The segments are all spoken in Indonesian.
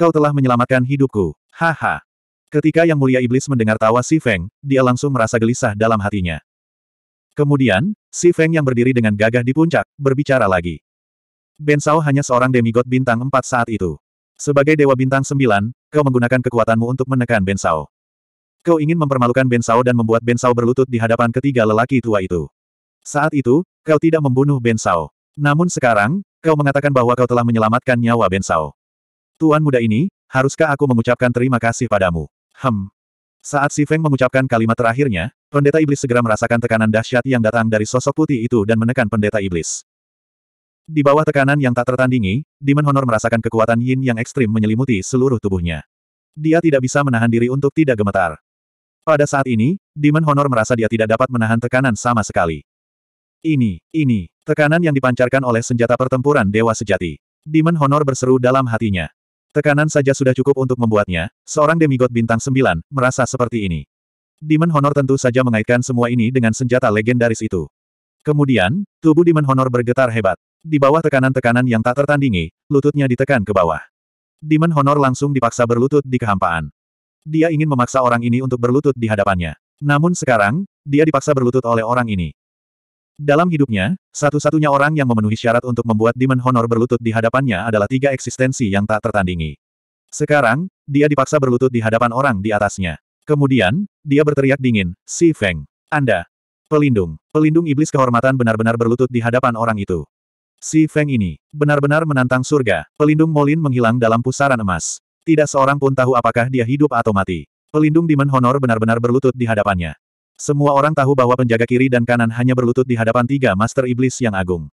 Kau telah menyelamatkan hidupku. Haha. Ketika Yang Mulia Iblis mendengar tawa Si Feng, dia langsung merasa gelisah dalam hatinya. Kemudian, Si Feng yang berdiri dengan gagah di puncak, berbicara lagi. Ben Sao hanya seorang demigod bintang empat saat itu. Sebagai dewa bintang sembilan, kau menggunakan kekuatanmu untuk menekan Ben Sao. Kau ingin mempermalukan Ben Sao dan membuat Ben Sao berlutut di hadapan ketiga lelaki tua itu. Saat itu, kau tidak membunuh Ben Sao. Namun sekarang, kau mengatakan bahwa kau telah menyelamatkan nyawa Ben Sao. Tuan muda ini, haruskah aku mengucapkan terima kasih padamu? Hem. Saat Si Feng mengucapkan kalimat terakhirnya, pendeta iblis segera merasakan tekanan dahsyat yang datang dari sosok putih itu dan menekan pendeta iblis. Di bawah tekanan yang tak tertandingi, Demon Honor merasakan kekuatan yin yang ekstrim menyelimuti seluruh tubuhnya. Dia tidak bisa menahan diri untuk tidak gemetar. Pada saat ini, Demon Honor merasa dia tidak dapat menahan tekanan sama sekali. Ini, ini, tekanan yang dipancarkan oleh senjata pertempuran Dewa Sejati. Demon Honor berseru dalam hatinya. Tekanan saja sudah cukup untuk membuatnya, seorang demigod bintang sembilan, merasa seperti ini. Demon Honor tentu saja mengaitkan semua ini dengan senjata legendaris itu. Kemudian, tubuh Demon Honor bergetar hebat. Di bawah tekanan-tekanan yang tak tertandingi, lututnya ditekan ke bawah. Demon Honor langsung dipaksa berlutut di kehampaan. Dia ingin memaksa orang ini untuk berlutut di hadapannya. Namun sekarang, dia dipaksa berlutut oleh orang ini. Dalam hidupnya, satu-satunya orang yang memenuhi syarat untuk membuat Demon Honor berlutut di hadapannya adalah tiga eksistensi yang tak tertandingi. Sekarang, dia dipaksa berlutut di hadapan orang di atasnya. Kemudian, dia berteriak dingin, Si Feng, Anda, pelindung, pelindung iblis kehormatan benar-benar berlutut di hadapan orang itu. Si Feng ini, benar-benar menantang surga, pelindung Molin menghilang dalam pusaran emas. Tidak seorang pun tahu apakah dia hidup atau mati. Pelindung Demon Honor benar-benar berlutut di hadapannya. Semua orang tahu bahwa penjaga kiri dan kanan hanya berlutut di hadapan tiga master iblis yang agung.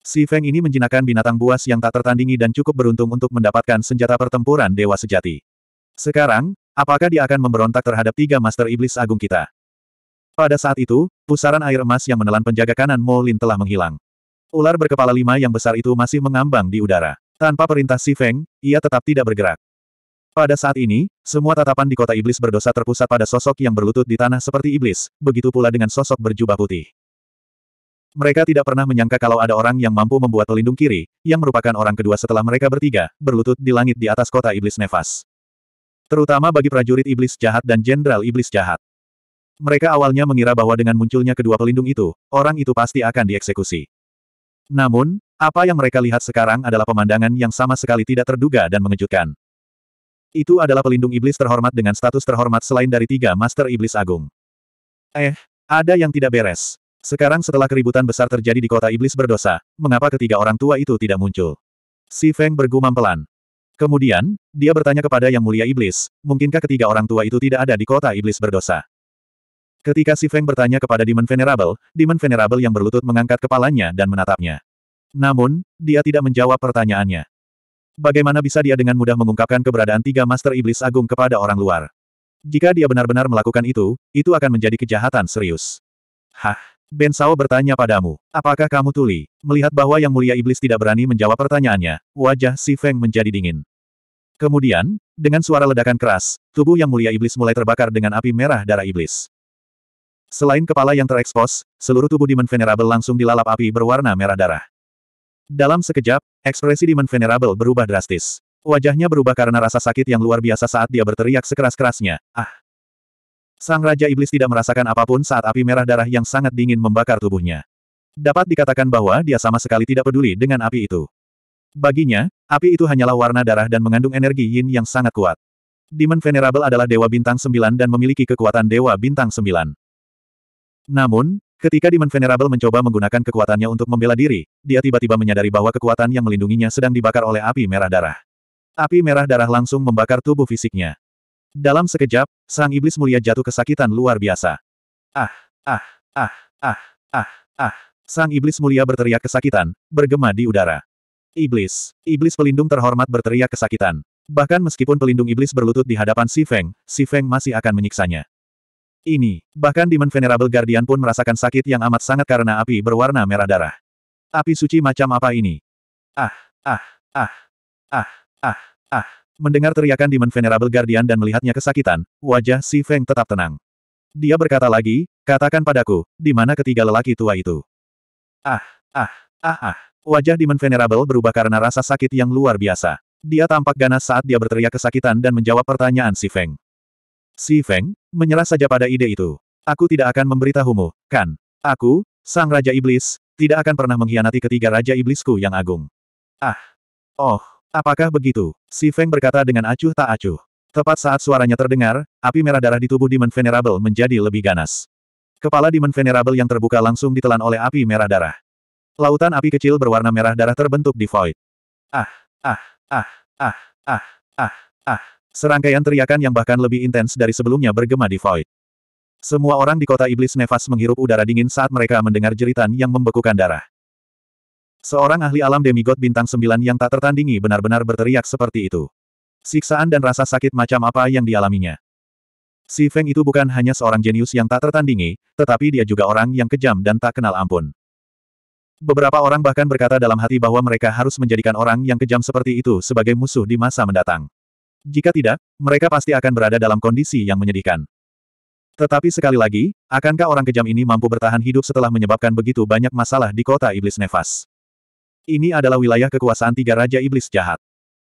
Si Feng ini menjinakkan binatang buas yang tak tertandingi dan cukup beruntung untuk mendapatkan senjata pertempuran dewa sejati. Sekarang, apakah dia akan memberontak terhadap tiga master iblis agung kita? Pada saat itu, pusaran air emas yang menelan penjaga kanan Mo Lin telah menghilang. Ular berkepala lima yang besar itu masih mengambang di udara. Tanpa perintah Si Feng, ia tetap tidak bergerak. Pada saat ini, semua tatapan di kota iblis berdosa terpusat pada sosok yang berlutut di tanah seperti iblis, begitu pula dengan sosok berjubah putih. Mereka tidak pernah menyangka kalau ada orang yang mampu membuat pelindung kiri, yang merupakan orang kedua setelah mereka bertiga, berlutut di langit di atas kota iblis nefas. Terutama bagi prajurit iblis jahat dan jenderal iblis jahat. Mereka awalnya mengira bahwa dengan munculnya kedua pelindung itu, orang itu pasti akan dieksekusi. Namun, apa yang mereka lihat sekarang adalah pemandangan yang sama sekali tidak terduga dan mengejutkan. Itu adalah pelindung iblis terhormat dengan status terhormat selain dari tiga master iblis agung. Eh, ada yang tidak beres. Sekarang setelah keributan besar terjadi di kota iblis berdosa, mengapa ketiga orang tua itu tidak muncul? Si Feng bergumam pelan. Kemudian, dia bertanya kepada Yang Mulia Iblis, mungkinkah ketiga orang tua itu tidak ada di kota iblis berdosa? Ketika si Feng bertanya kepada Demon Venerable, Demon Venerable yang berlutut mengangkat kepalanya dan menatapnya. Namun, dia tidak menjawab pertanyaannya. Bagaimana bisa dia dengan mudah mengungkapkan keberadaan tiga Master Iblis Agung kepada orang luar? Jika dia benar-benar melakukan itu, itu akan menjadi kejahatan serius. Hah? Ben Sao bertanya padamu, apakah kamu tuli? Melihat bahwa Yang Mulia Iblis tidak berani menjawab pertanyaannya, wajah Si Feng menjadi dingin. Kemudian, dengan suara ledakan keras, tubuh Yang Mulia Iblis mulai terbakar dengan api merah darah iblis. Selain kepala yang terekspos, seluruh tubuh Demon Venerable langsung dilalap api berwarna merah darah. Dalam sekejap, ekspresi Demon Venerable berubah drastis. Wajahnya berubah karena rasa sakit yang luar biasa saat dia berteriak sekeras-kerasnya, ah! Sang Raja Iblis tidak merasakan apapun saat api merah darah yang sangat dingin membakar tubuhnya. Dapat dikatakan bahwa dia sama sekali tidak peduli dengan api itu. Baginya, api itu hanyalah warna darah dan mengandung energi yin yang sangat kuat. Demon Venerable adalah Dewa Bintang sembilan dan memiliki kekuatan Dewa Bintang sembilan. Namun, Ketika Demon Venerable mencoba menggunakan kekuatannya untuk membela diri, dia tiba-tiba menyadari bahwa kekuatan yang melindunginya sedang dibakar oleh api merah darah. Api merah darah langsung membakar tubuh fisiknya. Dalam sekejap, sang iblis mulia jatuh kesakitan luar biasa. Ah, ah, ah, ah, ah, ah. Sang iblis mulia berteriak kesakitan, bergema di udara. Iblis, iblis pelindung terhormat berteriak kesakitan. Bahkan meskipun pelindung iblis berlutut di hadapan Si Feng, Si Feng masih akan menyiksanya ini. Bahkan Demon Venerable Guardian pun merasakan sakit yang amat sangat karena api berwarna merah darah. Api suci macam apa ini? Ah, ah, ah, ah, ah, ah. Mendengar teriakan Demon Venerable Guardian dan melihatnya kesakitan, wajah Si Feng tetap tenang. Dia berkata lagi, katakan padaku, di mana ketiga lelaki tua itu? Ah, ah, ah, ah. Wajah Demon Venerable berubah karena rasa sakit yang luar biasa. Dia tampak ganas saat dia berteriak kesakitan dan menjawab pertanyaan Si Feng. Si Feng, menyerah saja pada ide itu. Aku tidak akan memberitahumu, kan? Aku, sang Raja Iblis, tidak akan pernah mengkhianati ketiga Raja Iblisku yang agung. Ah! Oh, apakah begitu? Si Feng berkata dengan acuh tak acuh. Tepat saat suaranya terdengar, api merah darah di tubuh Demon Venerable menjadi lebih ganas. Kepala Demon Venerable yang terbuka langsung ditelan oleh api merah darah. Lautan api kecil berwarna merah darah terbentuk di void. Ah, ah, ah, ah, ah, ah, ah, ah. Serangkaian teriakan yang bahkan lebih intens dari sebelumnya bergema di void. Semua orang di kota iblis nefas menghirup udara dingin saat mereka mendengar jeritan yang membekukan darah. Seorang ahli alam demigod bintang sembilan yang tak tertandingi benar-benar berteriak seperti itu. Siksaan dan rasa sakit macam apa yang dialaminya. Si Feng itu bukan hanya seorang jenius yang tak tertandingi, tetapi dia juga orang yang kejam dan tak kenal ampun. Beberapa orang bahkan berkata dalam hati bahwa mereka harus menjadikan orang yang kejam seperti itu sebagai musuh di masa mendatang. Jika tidak, mereka pasti akan berada dalam kondisi yang menyedihkan. Tetapi sekali lagi, akankah orang kejam ini mampu bertahan hidup setelah menyebabkan begitu banyak masalah di kota iblis nefas? Ini adalah wilayah kekuasaan tiga raja iblis jahat.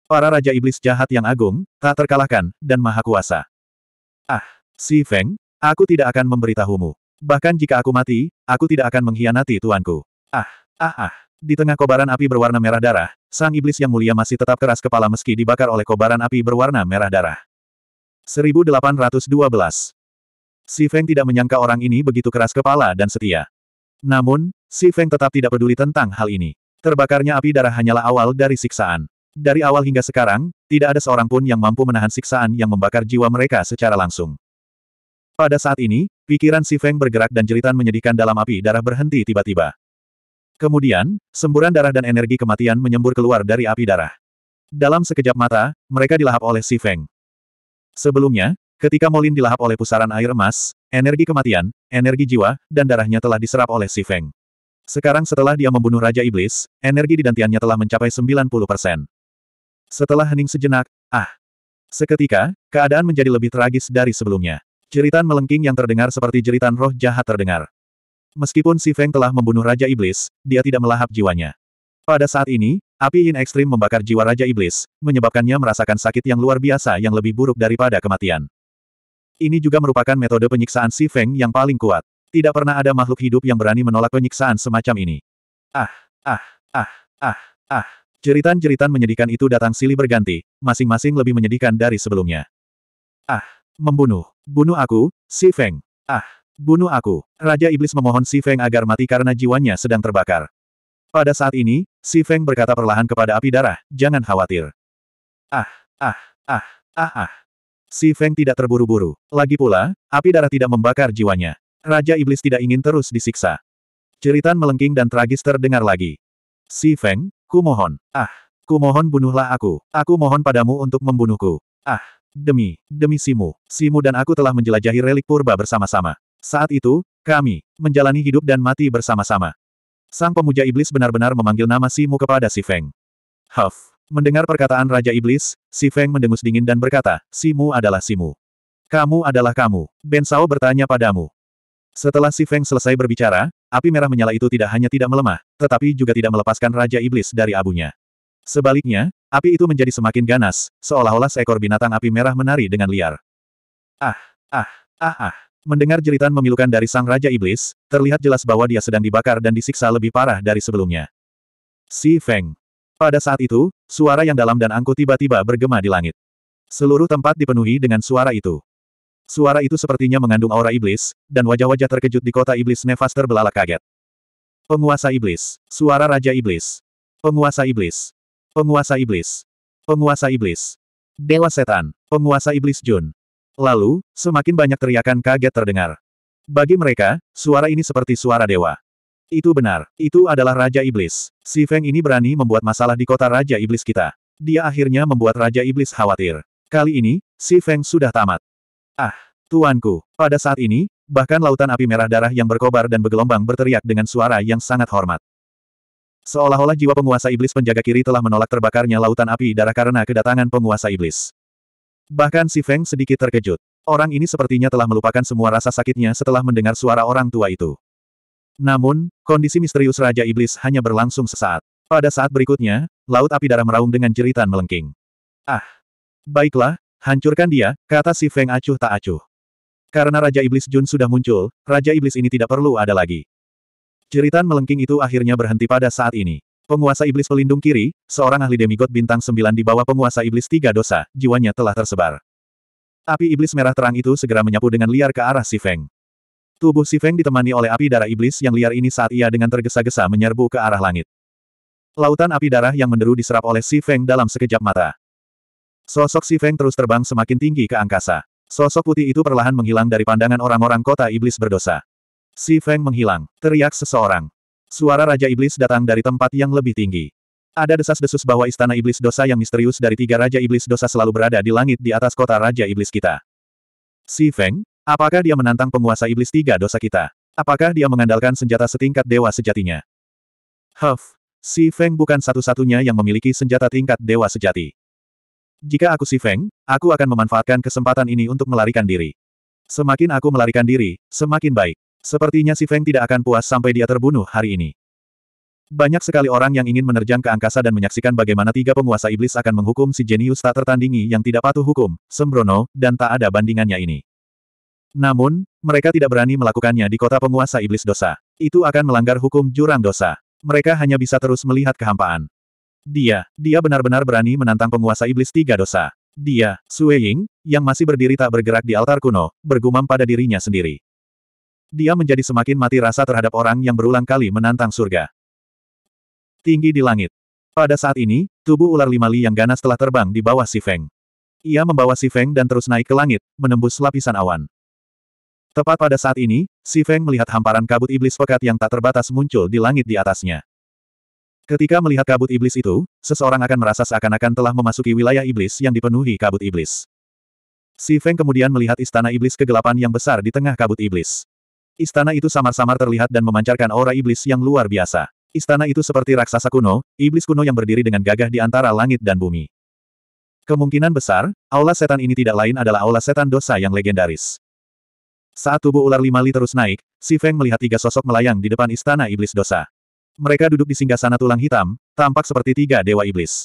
Para raja iblis jahat yang agung, tak terkalahkan, dan maha kuasa. Ah, Si Feng, aku tidak akan memberitahumu. Bahkan jika aku mati, aku tidak akan mengkhianati tuanku. Ah, ah, ah. Di tengah kobaran api berwarna merah darah, Sang iblis yang mulia masih tetap keras kepala meski dibakar oleh kobaran api berwarna merah darah. 1812. Si Feng tidak menyangka orang ini begitu keras kepala dan setia. Namun, Si Feng tetap tidak peduli tentang hal ini. Terbakarnya api darah hanyalah awal dari siksaan. Dari awal hingga sekarang, tidak ada seorang pun yang mampu menahan siksaan yang membakar jiwa mereka secara langsung. Pada saat ini, pikiran Si Feng bergerak dan jeritan menyedihkan dalam api darah berhenti tiba-tiba. Kemudian, semburan darah dan energi kematian menyembur keluar dari api darah. Dalam sekejap mata, mereka dilahap oleh Si Feng. Sebelumnya, ketika Molin dilahap oleh pusaran air emas, energi kematian, energi jiwa, dan darahnya telah diserap oleh Si Feng. Sekarang setelah dia membunuh Raja Iblis, energi di dantiannya telah mencapai 90 Setelah hening sejenak, ah. Seketika, keadaan menjadi lebih tragis dari sebelumnya. Jeritan melengking yang terdengar seperti jeritan roh jahat terdengar. Meskipun Si Feng telah membunuh Raja Iblis, dia tidak melahap jiwanya. Pada saat ini, api in ekstrim membakar jiwa Raja Iblis, menyebabkannya merasakan sakit yang luar biasa yang lebih buruk daripada kematian. Ini juga merupakan metode penyiksaan Si Feng yang paling kuat. Tidak pernah ada makhluk hidup yang berani menolak penyiksaan semacam ini. Ah, ah, ah, ah, ah. Jeritan-jeritan menyedihkan itu datang silih berganti, masing-masing lebih menyedihkan dari sebelumnya. Ah, membunuh, bunuh aku, Si Feng. Ah, Bunuh aku. Raja Iblis memohon Si Feng agar mati karena jiwanya sedang terbakar. Pada saat ini, Si Feng berkata perlahan kepada api darah, jangan khawatir. Ah, ah, ah, ah, ah. Si Feng tidak terburu-buru. Lagi pula, api darah tidak membakar jiwanya. Raja Iblis tidak ingin terus disiksa. Ceritan melengking dan tragis terdengar lagi. Si Feng, kumohon. Ah, kumohon bunuhlah aku. Aku mohon padamu untuk membunuhku. Ah, demi, demi Simu. Simu dan aku telah menjelajahi relik purba bersama-sama. Saat itu, kami menjalani hidup dan mati bersama-sama. Sang pemuja iblis benar-benar memanggil nama Simu kepada Si Feng. Huff. Mendengar perkataan Raja Iblis, Si Feng mendengus dingin dan berkata, Simu adalah Simu. Kamu adalah kamu. Ben Sao bertanya padamu. Setelah Si Feng selesai berbicara, api merah menyala itu tidak hanya tidak melemah, tetapi juga tidak melepaskan Raja Iblis dari abunya. Sebaliknya, api itu menjadi semakin ganas, seolah-olah seekor binatang api merah menari dengan liar. Ah, ah, ah, ah. Mendengar jeritan memilukan dari sang Raja Iblis, terlihat jelas bahwa dia sedang dibakar dan disiksa lebih parah dari sebelumnya. Si Feng. Pada saat itu, suara yang dalam dan angkuh tiba-tiba bergema di langit. Seluruh tempat dipenuhi dengan suara itu. Suara itu sepertinya mengandung aura iblis, dan wajah-wajah terkejut di kota iblis nefas terbelalak kaget. Penguasa iblis. Suara Raja Iblis. Penguasa iblis. Penguasa iblis. Penguasa iblis. Dewa setan. Penguasa iblis Jun. Lalu, semakin banyak teriakan kaget terdengar. Bagi mereka, suara ini seperti suara dewa. Itu benar, itu adalah Raja Iblis. Si Feng ini berani membuat masalah di kota Raja Iblis kita. Dia akhirnya membuat Raja Iblis khawatir. Kali ini, si Feng sudah tamat. Ah, tuanku, pada saat ini, bahkan lautan api merah darah yang berkobar dan bergelombang berteriak dengan suara yang sangat hormat. Seolah-olah jiwa penguasa iblis penjaga kiri telah menolak terbakarnya lautan api darah karena kedatangan penguasa iblis. Bahkan si Feng sedikit terkejut. Orang ini sepertinya telah melupakan semua rasa sakitnya setelah mendengar suara orang tua itu. Namun, kondisi misterius Raja Iblis hanya berlangsung sesaat. Pada saat berikutnya, laut api darah meraung dengan jeritan melengking. Ah! Baiklah, hancurkan dia, kata si Feng acuh tak acuh. Karena Raja Iblis Jun sudah muncul, Raja Iblis ini tidak perlu ada lagi. Jeritan melengking itu akhirnya berhenti pada saat ini. Penguasa iblis pelindung kiri, seorang ahli demigod bintang sembilan di bawah penguasa iblis tiga dosa, jiwanya telah tersebar. Api iblis merah terang itu segera menyapu dengan liar ke arah Si Feng. Tubuh Si Feng ditemani oleh api darah iblis yang liar ini saat ia dengan tergesa-gesa menyerbu ke arah langit. Lautan api darah yang menderu diserap oleh Si Feng dalam sekejap mata. Sosok Si Feng terus terbang semakin tinggi ke angkasa. Sosok putih itu perlahan menghilang dari pandangan orang-orang kota iblis berdosa. Si Feng menghilang, teriak seseorang. Suara Raja Iblis datang dari tempat yang lebih tinggi. Ada desas-desus bahwa istana iblis dosa yang misterius dari tiga Raja Iblis dosa selalu berada di langit di atas kota Raja Iblis kita. Si Feng, apakah dia menantang penguasa iblis tiga dosa kita? Apakah dia mengandalkan senjata setingkat dewa sejatinya? Huff, Si Feng bukan satu-satunya yang memiliki senjata tingkat dewa sejati. Jika aku Si Feng, aku akan memanfaatkan kesempatan ini untuk melarikan diri. Semakin aku melarikan diri, semakin baik. Sepertinya si Feng tidak akan puas sampai dia terbunuh hari ini. Banyak sekali orang yang ingin menerjang ke angkasa dan menyaksikan bagaimana tiga penguasa iblis akan menghukum si jenius tak tertandingi yang tidak patuh hukum, sembrono, dan tak ada bandingannya ini. Namun, mereka tidak berani melakukannya di kota penguasa iblis dosa. Itu akan melanggar hukum jurang dosa. Mereka hanya bisa terus melihat kehampaan. Dia, dia benar-benar berani menantang penguasa iblis tiga dosa. Dia, Sue Ying, yang masih berdiri tak bergerak di altar kuno, bergumam pada dirinya sendiri dia menjadi semakin mati rasa terhadap orang yang berulang kali menantang surga. Tinggi di langit. Pada saat ini, tubuh ular lima li yang ganas telah terbang di bawah si Feng. Ia membawa si Feng dan terus naik ke langit, menembus lapisan awan. Tepat pada saat ini, si Feng melihat hamparan kabut iblis pekat yang tak terbatas muncul di langit di atasnya. Ketika melihat kabut iblis itu, seseorang akan merasa seakan-akan telah memasuki wilayah iblis yang dipenuhi kabut iblis. Si Feng kemudian melihat istana iblis kegelapan yang besar di tengah kabut iblis. Istana itu samar-samar terlihat dan memancarkan aura iblis yang luar biasa. Istana itu seperti raksasa kuno, iblis kuno yang berdiri dengan gagah di antara langit dan bumi. Kemungkinan besar, aula setan ini tidak lain adalah aula setan dosa yang legendaris. Saat tubuh ular lima li terus naik, Si Feng melihat tiga sosok melayang di depan istana iblis dosa. Mereka duduk di singgah sana tulang hitam, tampak seperti tiga dewa iblis.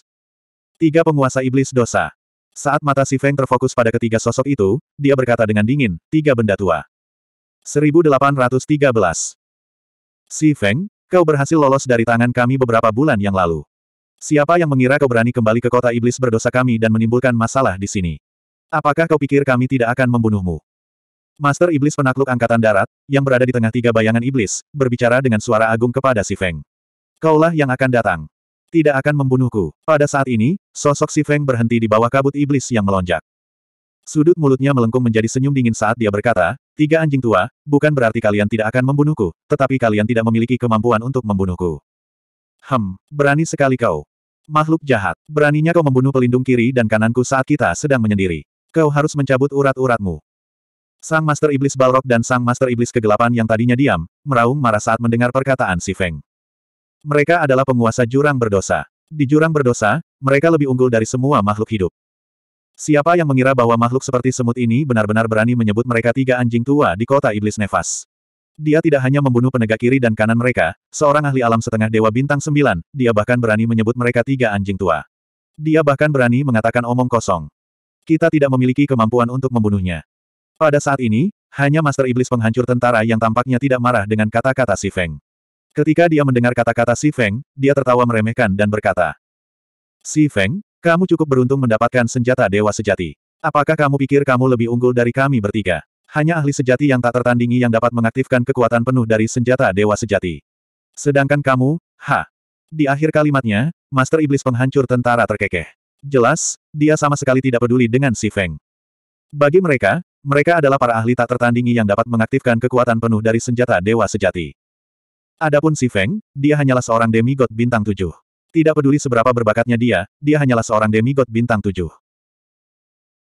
Tiga penguasa iblis dosa. Saat mata Si Feng terfokus pada ketiga sosok itu, dia berkata dengan dingin, tiga benda tua. 1813. Si Feng, kau berhasil lolos dari tangan kami beberapa bulan yang lalu. Siapa yang mengira kau berani kembali ke kota iblis berdosa kami dan menimbulkan masalah di sini? Apakah kau pikir kami tidak akan membunuhmu? Master Iblis penakluk Angkatan Darat, yang berada di tengah tiga bayangan iblis, berbicara dengan suara agung kepada Si Feng. Kaulah yang akan datang. Tidak akan membunuhku. Pada saat ini, sosok Si Feng berhenti di bawah kabut iblis yang melonjak. Sudut mulutnya melengkung menjadi senyum dingin saat dia berkata, Tiga anjing tua, bukan berarti kalian tidak akan membunuhku, tetapi kalian tidak memiliki kemampuan untuk membunuhku. Hem, berani sekali kau. Makhluk jahat, beraninya kau membunuh pelindung kiri dan kananku saat kita sedang menyendiri. Kau harus mencabut urat-uratmu. Sang Master Iblis Balrog dan Sang Master Iblis Kegelapan yang tadinya diam, meraung marah saat mendengar perkataan si Feng. Mereka adalah penguasa jurang berdosa. Di jurang berdosa, mereka lebih unggul dari semua makhluk hidup. Siapa yang mengira bahwa makhluk seperti semut ini benar-benar berani menyebut mereka tiga anjing tua di kota iblis nefas? Dia tidak hanya membunuh penegak kiri dan kanan mereka, seorang ahli alam setengah dewa bintang sembilan, dia bahkan berani menyebut mereka tiga anjing tua. Dia bahkan berani mengatakan omong kosong. Kita tidak memiliki kemampuan untuk membunuhnya. Pada saat ini, hanya Master Iblis penghancur tentara yang tampaknya tidak marah dengan kata-kata Si Feng. Ketika dia mendengar kata-kata Si Feng, dia tertawa meremehkan dan berkata, Si Feng, kamu cukup beruntung mendapatkan senjata dewa sejati. Apakah kamu pikir kamu lebih unggul dari kami bertiga? Hanya ahli sejati yang tak tertandingi yang dapat mengaktifkan kekuatan penuh dari senjata dewa sejati. Sedangkan kamu, ha. Di akhir kalimatnya, Master Iblis penghancur tentara terkekeh. Jelas, dia sama sekali tidak peduli dengan si Feng. Bagi mereka, mereka adalah para ahli tak tertandingi yang dapat mengaktifkan kekuatan penuh dari senjata dewa sejati. Adapun si Feng, dia hanyalah seorang demigod bintang tujuh. Tidak peduli seberapa berbakatnya dia, dia hanyalah seorang demigod bintang tujuh.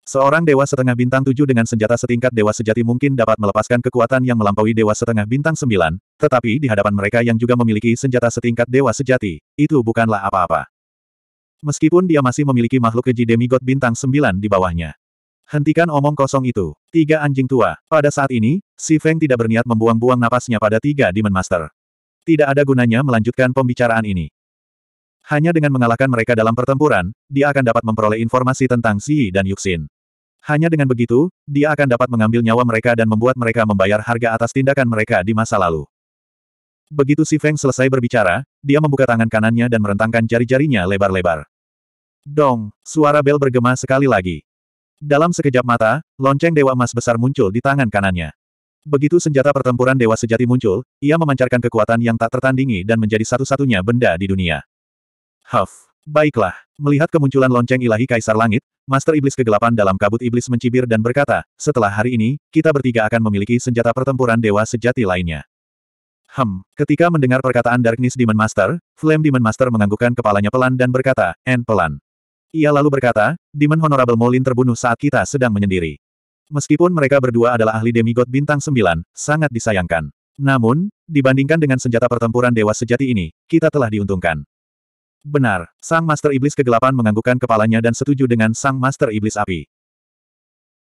Seorang dewa setengah bintang tujuh dengan senjata setingkat dewa sejati mungkin dapat melepaskan kekuatan yang melampaui dewa setengah bintang sembilan, tetapi di hadapan mereka yang juga memiliki senjata setingkat dewa sejati, itu bukanlah apa-apa. Meskipun dia masih memiliki makhluk keji demigod bintang sembilan di bawahnya. Hentikan omong kosong itu. Tiga anjing tua. Pada saat ini, Si Feng tidak berniat membuang-buang napasnya pada tiga Demon Master. Tidak ada gunanya melanjutkan pembicaraan ini. Hanya dengan mengalahkan mereka dalam pertempuran, dia akan dapat memperoleh informasi tentang Xi dan Yuxin. Hanya dengan begitu, dia akan dapat mengambil nyawa mereka dan membuat mereka membayar harga atas tindakan mereka di masa lalu. Begitu Si Feng selesai berbicara, dia membuka tangan kanannya dan merentangkan jari-jarinya lebar-lebar. Dong, suara bel bergema sekali lagi. Dalam sekejap mata, lonceng dewa emas besar muncul di tangan kanannya. Begitu senjata pertempuran dewa sejati muncul, ia memancarkan kekuatan yang tak tertandingi dan menjadi satu-satunya benda di dunia. Huff. Baiklah. Melihat kemunculan lonceng ilahi Kaisar Langit, Master Iblis Kegelapan dalam kabut iblis mencibir dan berkata, setelah hari ini, kita bertiga akan memiliki senjata pertempuran dewa sejati lainnya. Hem, ketika mendengar perkataan Darkness Demon Master, Flame Demon Master menganggukkan kepalanya pelan dan berkata, en pelan. Ia lalu berkata, Demon Honorable Molin terbunuh saat kita sedang menyendiri. Meskipun mereka berdua adalah ahli demigod bintang sembilan, sangat disayangkan. Namun, dibandingkan dengan senjata pertempuran dewa sejati ini, kita telah diuntungkan. Benar, Sang Master Iblis Kegelapan menganggukkan kepalanya dan setuju dengan Sang Master Iblis Api.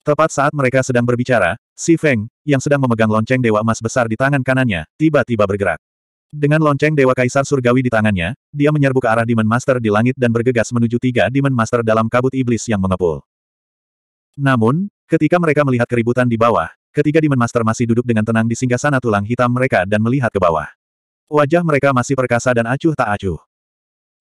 Tepat saat mereka sedang berbicara, si Feng, yang sedang memegang lonceng Dewa Emas besar di tangan kanannya, tiba-tiba bergerak. Dengan lonceng Dewa Kaisar Surgawi di tangannya, dia menyerbu ke arah Demon Master di langit dan bergegas menuju tiga Demon Master dalam kabut iblis yang mengepul. Namun, ketika mereka melihat keributan di bawah, ketiga Demon Master masih duduk dengan tenang di singgasana tulang hitam mereka dan melihat ke bawah. Wajah mereka masih perkasa dan acuh tak acuh.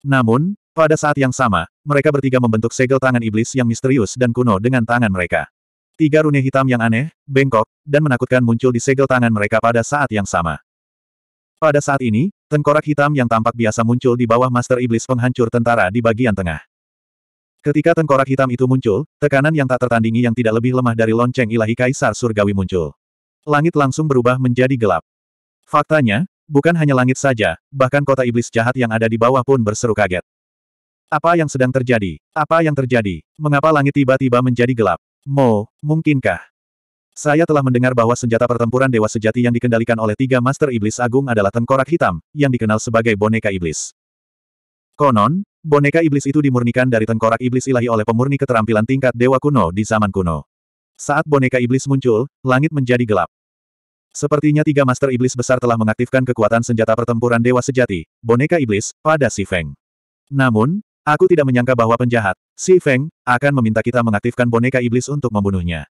Namun, pada saat yang sama, mereka bertiga membentuk segel tangan iblis yang misterius dan kuno dengan tangan mereka. Tiga rune hitam yang aneh, bengkok, dan menakutkan muncul di segel tangan mereka pada saat yang sama. Pada saat ini, tengkorak hitam yang tampak biasa muncul di bawah Master Iblis penghancur tentara di bagian tengah. Ketika tengkorak hitam itu muncul, tekanan yang tak tertandingi yang tidak lebih lemah dari lonceng ilahi Kaisar Surgawi muncul. Langit langsung berubah menjadi gelap. Faktanya, Bukan hanya langit saja, bahkan kota iblis jahat yang ada di bawah pun berseru kaget. Apa yang sedang terjadi? Apa yang terjadi? Mengapa langit tiba-tiba menjadi gelap? Mo, mungkinkah? Saya telah mendengar bahwa senjata pertempuran dewa sejati yang dikendalikan oleh tiga master iblis agung adalah tengkorak hitam, yang dikenal sebagai boneka iblis. Konon, boneka iblis itu dimurnikan dari tengkorak iblis ilahi oleh pemurni keterampilan tingkat dewa kuno di zaman kuno. Saat boneka iblis muncul, langit menjadi gelap. Sepertinya tiga master iblis besar telah mengaktifkan kekuatan senjata pertempuran dewa sejati, boneka iblis, pada Si Feng. Namun, aku tidak menyangka bahwa penjahat, Si Feng, akan meminta kita mengaktifkan boneka iblis untuk membunuhnya.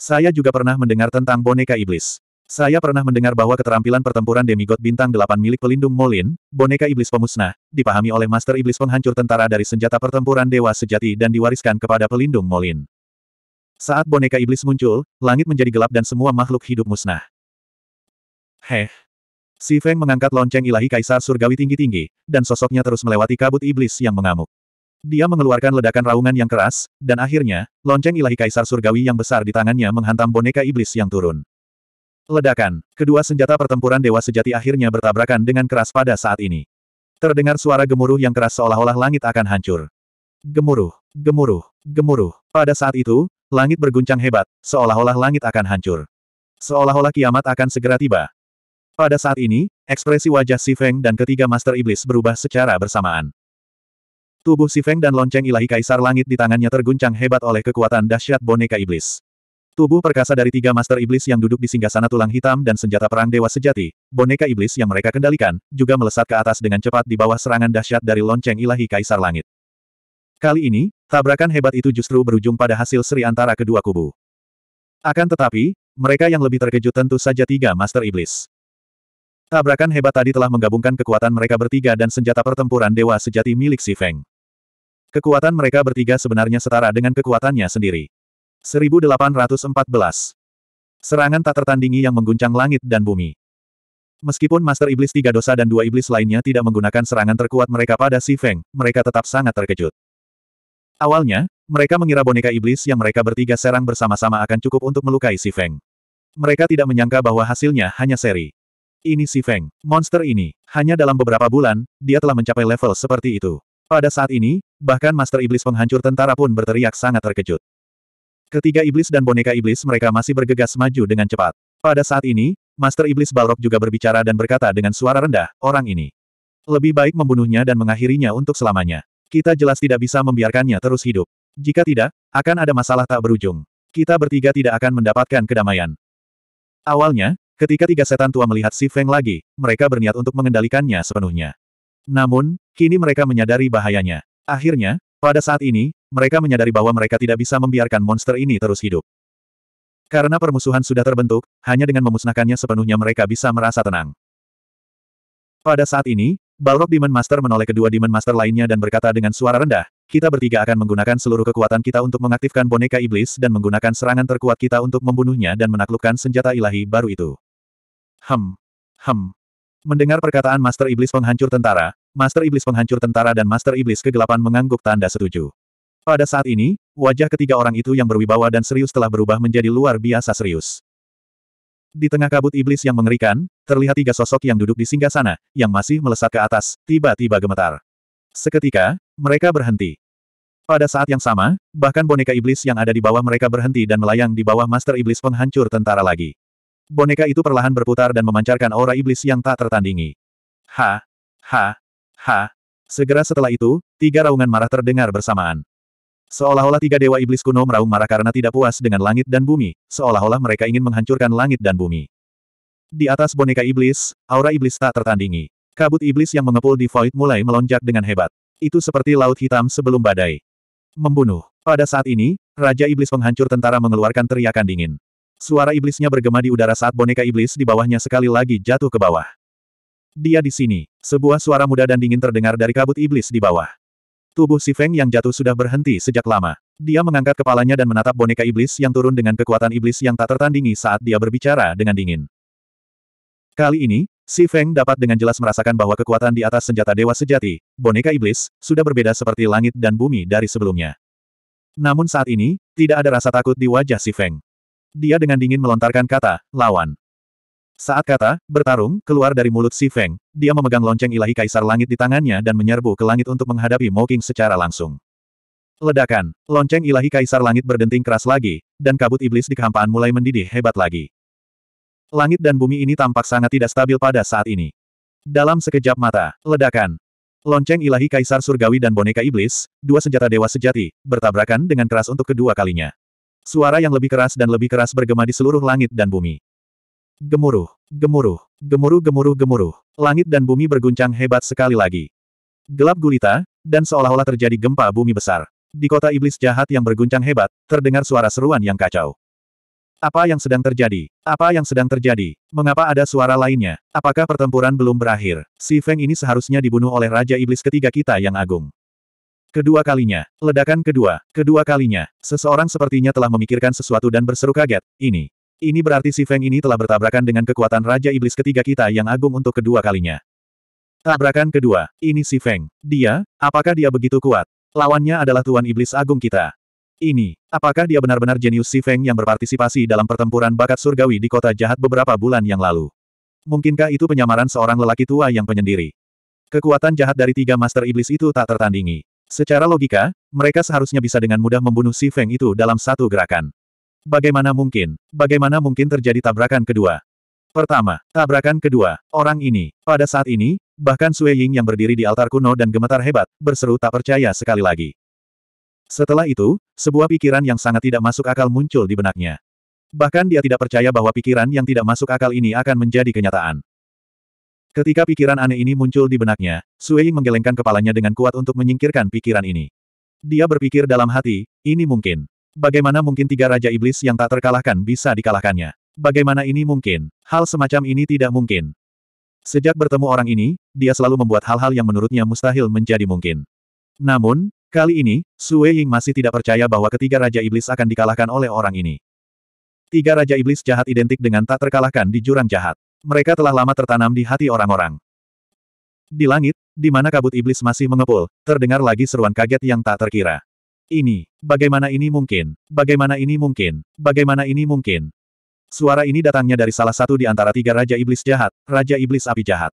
Saya juga pernah mendengar tentang boneka iblis. Saya pernah mendengar bahwa keterampilan pertempuran demigod bintang delapan milik pelindung Molin, boneka iblis pemusnah, dipahami oleh master iblis penghancur tentara dari senjata pertempuran dewa sejati dan diwariskan kepada pelindung Molin. Saat boneka iblis muncul, langit menjadi gelap dan semua makhluk hidup musnah. Heh. Si Feng mengangkat lonceng ilahi kaisar surgawi tinggi-tinggi, dan sosoknya terus melewati kabut iblis yang mengamuk. Dia mengeluarkan ledakan raungan yang keras, dan akhirnya, lonceng ilahi kaisar surgawi yang besar di tangannya menghantam boneka iblis yang turun. Ledakan, kedua senjata pertempuran dewa sejati akhirnya bertabrakan dengan keras pada saat ini. Terdengar suara gemuruh yang keras seolah-olah langit akan hancur. Gemuruh, gemuruh, gemuruh. Pada saat itu, langit berguncang hebat, seolah-olah langit akan hancur. Seolah-olah kiamat akan segera tiba, pada saat ini, ekspresi wajah Si Feng dan ketiga Master Iblis berubah secara bersamaan. Tubuh Si Feng dan lonceng ilahi Kaisar Langit di tangannya terguncang hebat oleh kekuatan dahsyat boneka iblis. Tubuh perkasa dari tiga Master Iblis yang duduk di singgasana tulang hitam dan senjata perang Dewa Sejati, boneka iblis yang mereka kendalikan, juga melesat ke atas dengan cepat di bawah serangan dahsyat dari lonceng ilahi Kaisar Langit. Kali ini, tabrakan hebat itu justru berujung pada hasil seri antara kedua kubu. Akan tetapi, mereka yang lebih terkejut tentu saja tiga Master Iblis. Tabrakan hebat tadi telah menggabungkan kekuatan mereka bertiga dan senjata pertempuran dewa sejati milik Si Feng. Kekuatan mereka bertiga sebenarnya setara dengan kekuatannya sendiri. 1814. Serangan tak tertandingi yang mengguncang langit dan bumi. Meskipun Master Iblis Tiga Dosa dan dua iblis lainnya tidak menggunakan serangan terkuat mereka pada Si Feng, mereka tetap sangat terkejut. Awalnya, mereka mengira boneka iblis yang mereka bertiga serang bersama-sama akan cukup untuk melukai Si Feng. Mereka tidak menyangka bahwa hasilnya hanya seri. Ini si Feng, monster ini. Hanya dalam beberapa bulan, dia telah mencapai level seperti itu. Pada saat ini, bahkan Master Iblis penghancur tentara pun berteriak sangat terkejut. Ketiga iblis dan boneka iblis mereka masih bergegas maju dengan cepat. Pada saat ini, Master Iblis Balrog juga berbicara dan berkata dengan suara rendah, orang ini. Lebih baik membunuhnya dan mengakhirinya untuk selamanya. Kita jelas tidak bisa membiarkannya terus hidup. Jika tidak, akan ada masalah tak berujung. Kita bertiga tidak akan mendapatkan kedamaian. Awalnya, Ketika tiga setan tua melihat Si Feng lagi, mereka berniat untuk mengendalikannya sepenuhnya. Namun, kini mereka menyadari bahayanya. Akhirnya, pada saat ini, mereka menyadari bahwa mereka tidak bisa membiarkan monster ini terus hidup. Karena permusuhan sudah terbentuk, hanya dengan memusnahkannya sepenuhnya mereka bisa merasa tenang. Pada saat ini, Balrog Demon Master menoleh kedua Demon Master lainnya dan berkata dengan suara rendah, kita bertiga akan menggunakan seluruh kekuatan kita untuk mengaktifkan boneka iblis dan menggunakan serangan terkuat kita untuk membunuhnya dan menaklukkan senjata ilahi baru itu. Hem. Hem. Mendengar perkataan Master Iblis Penghancur Tentara, Master Iblis Penghancur Tentara dan Master Iblis Kegelapan mengangguk tanda setuju. Pada saat ini, wajah ketiga orang itu yang berwibawa dan serius telah berubah menjadi luar biasa serius. Di tengah kabut iblis yang mengerikan, terlihat tiga sosok yang duduk di singgah sana, yang masih melesat ke atas, tiba-tiba gemetar. Seketika, mereka berhenti. Pada saat yang sama, bahkan boneka iblis yang ada di bawah mereka berhenti dan melayang di bawah Master Iblis Penghancur Tentara lagi. Boneka itu perlahan berputar dan memancarkan aura iblis yang tak tertandingi. Ha! Ha! Ha! Segera setelah itu, tiga raungan marah terdengar bersamaan. Seolah-olah tiga dewa iblis kuno meraung marah karena tidak puas dengan langit dan bumi, seolah-olah mereka ingin menghancurkan langit dan bumi. Di atas boneka iblis, aura iblis tak tertandingi. Kabut iblis yang mengepul di void mulai melonjak dengan hebat. Itu seperti laut hitam sebelum badai. Membunuh. Pada saat ini, Raja Iblis penghancur tentara mengeluarkan teriakan dingin. Suara iblisnya bergema di udara saat boneka iblis di bawahnya sekali lagi jatuh ke bawah. Dia di sini. Sebuah suara muda dan dingin terdengar dari kabut iblis di bawah. Tubuh si Feng yang jatuh sudah berhenti sejak lama. Dia mengangkat kepalanya dan menatap boneka iblis yang turun dengan kekuatan iblis yang tak tertandingi saat dia berbicara dengan dingin. Kali ini, si Feng dapat dengan jelas merasakan bahwa kekuatan di atas senjata dewa sejati, boneka iblis, sudah berbeda seperti langit dan bumi dari sebelumnya. Namun saat ini, tidak ada rasa takut di wajah si Feng. Dia dengan dingin melontarkan kata, lawan. Saat kata, bertarung, keluar dari mulut Si Feng, dia memegang lonceng ilahi kaisar langit di tangannya dan menyerbu ke langit untuk menghadapi Moking secara langsung. Ledakan, lonceng ilahi kaisar langit berdenting keras lagi, dan kabut iblis di kehampaan mulai mendidih hebat lagi. Langit dan bumi ini tampak sangat tidak stabil pada saat ini. Dalam sekejap mata, ledakan. Lonceng ilahi kaisar surgawi dan boneka iblis, dua senjata dewa sejati, bertabrakan dengan keras untuk kedua kalinya. Suara yang lebih keras dan lebih keras bergema di seluruh langit dan bumi. Gemuruh, gemuruh, gemuruh gemuruh gemuruh, langit dan bumi berguncang hebat sekali lagi. Gelap gulita, dan seolah-olah terjadi gempa bumi besar. Di kota iblis jahat yang berguncang hebat, terdengar suara seruan yang kacau. Apa yang sedang terjadi? Apa yang sedang terjadi? Mengapa ada suara lainnya? Apakah pertempuran belum berakhir? Si Feng ini seharusnya dibunuh oleh Raja Iblis ketiga kita yang agung. Kedua kalinya, ledakan kedua, kedua kalinya, seseorang sepertinya telah memikirkan sesuatu dan berseru kaget, ini. Ini berarti si Feng ini telah bertabrakan dengan kekuatan Raja Iblis ketiga kita yang agung untuk kedua kalinya. Tabrakan kedua, ini si Feng. Dia, apakah dia begitu kuat? Lawannya adalah Tuan Iblis Agung kita. Ini, apakah dia benar-benar jenius si Feng yang berpartisipasi dalam pertempuran bakat surgawi di kota jahat beberapa bulan yang lalu? Mungkinkah itu penyamaran seorang lelaki tua yang penyendiri? Kekuatan jahat dari tiga master iblis itu tak tertandingi. Secara logika, mereka seharusnya bisa dengan mudah membunuh si Feng itu dalam satu gerakan. Bagaimana mungkin? Bagaimana mungkin terjadi tabrakan kedua? Pertama, tabrakan kedua, orang ini. Pada saat ini, bahkan Sue Ying yang berdiri di altar kuno dan gemetar hebat, berseru tak percaya sekali lagi. Setelah itu, sebuah pikiran yang sangat tidak masuk akal muncul di benaknya. Bahkan dia tidak percaya bahwa pikiran yang tidak masuk akal ini akan menjadi kenyataan. Ketika pikiran aneh ini muncul di benaknya, Sui Ying menggelengkan kepalanya dengan kuat untuk menyingkirkan pikiran ini. Dia berpikir dalam hati, ini mungkin. Bagaimana mungkin tiga raja iblis yang tak terkalahkan bisa dikalahkannya? Bagaimana ini mungkin? Hal semacam ini tidak mungkin. Sejak bertemu orang ini, dia selalu membuat hal-hal yang menurutnya mustahil menjadi mungkin. Namun, kali ini, Sue Ying masih tidak percaya bahwa ketiga raja iblis akan dikalahkan oleh orang ini. Tiga raja iblis jahat identik dengan tak terkalahkan di jurang jahat. Mereka telah lama tertanam di hati orang-orang. Di langit, di mana kabut iblis masih mengepul, terdengar lagi seruan kaget yang tak terkira. Ini, bagaimana ini mungkin? Bagaimana ini mungkin? Bagaimana ini mungkin? Suara ini datangnya dari salah satu di antara tiga Raja Iblis Jahat, Raja Iblis Api Jahat.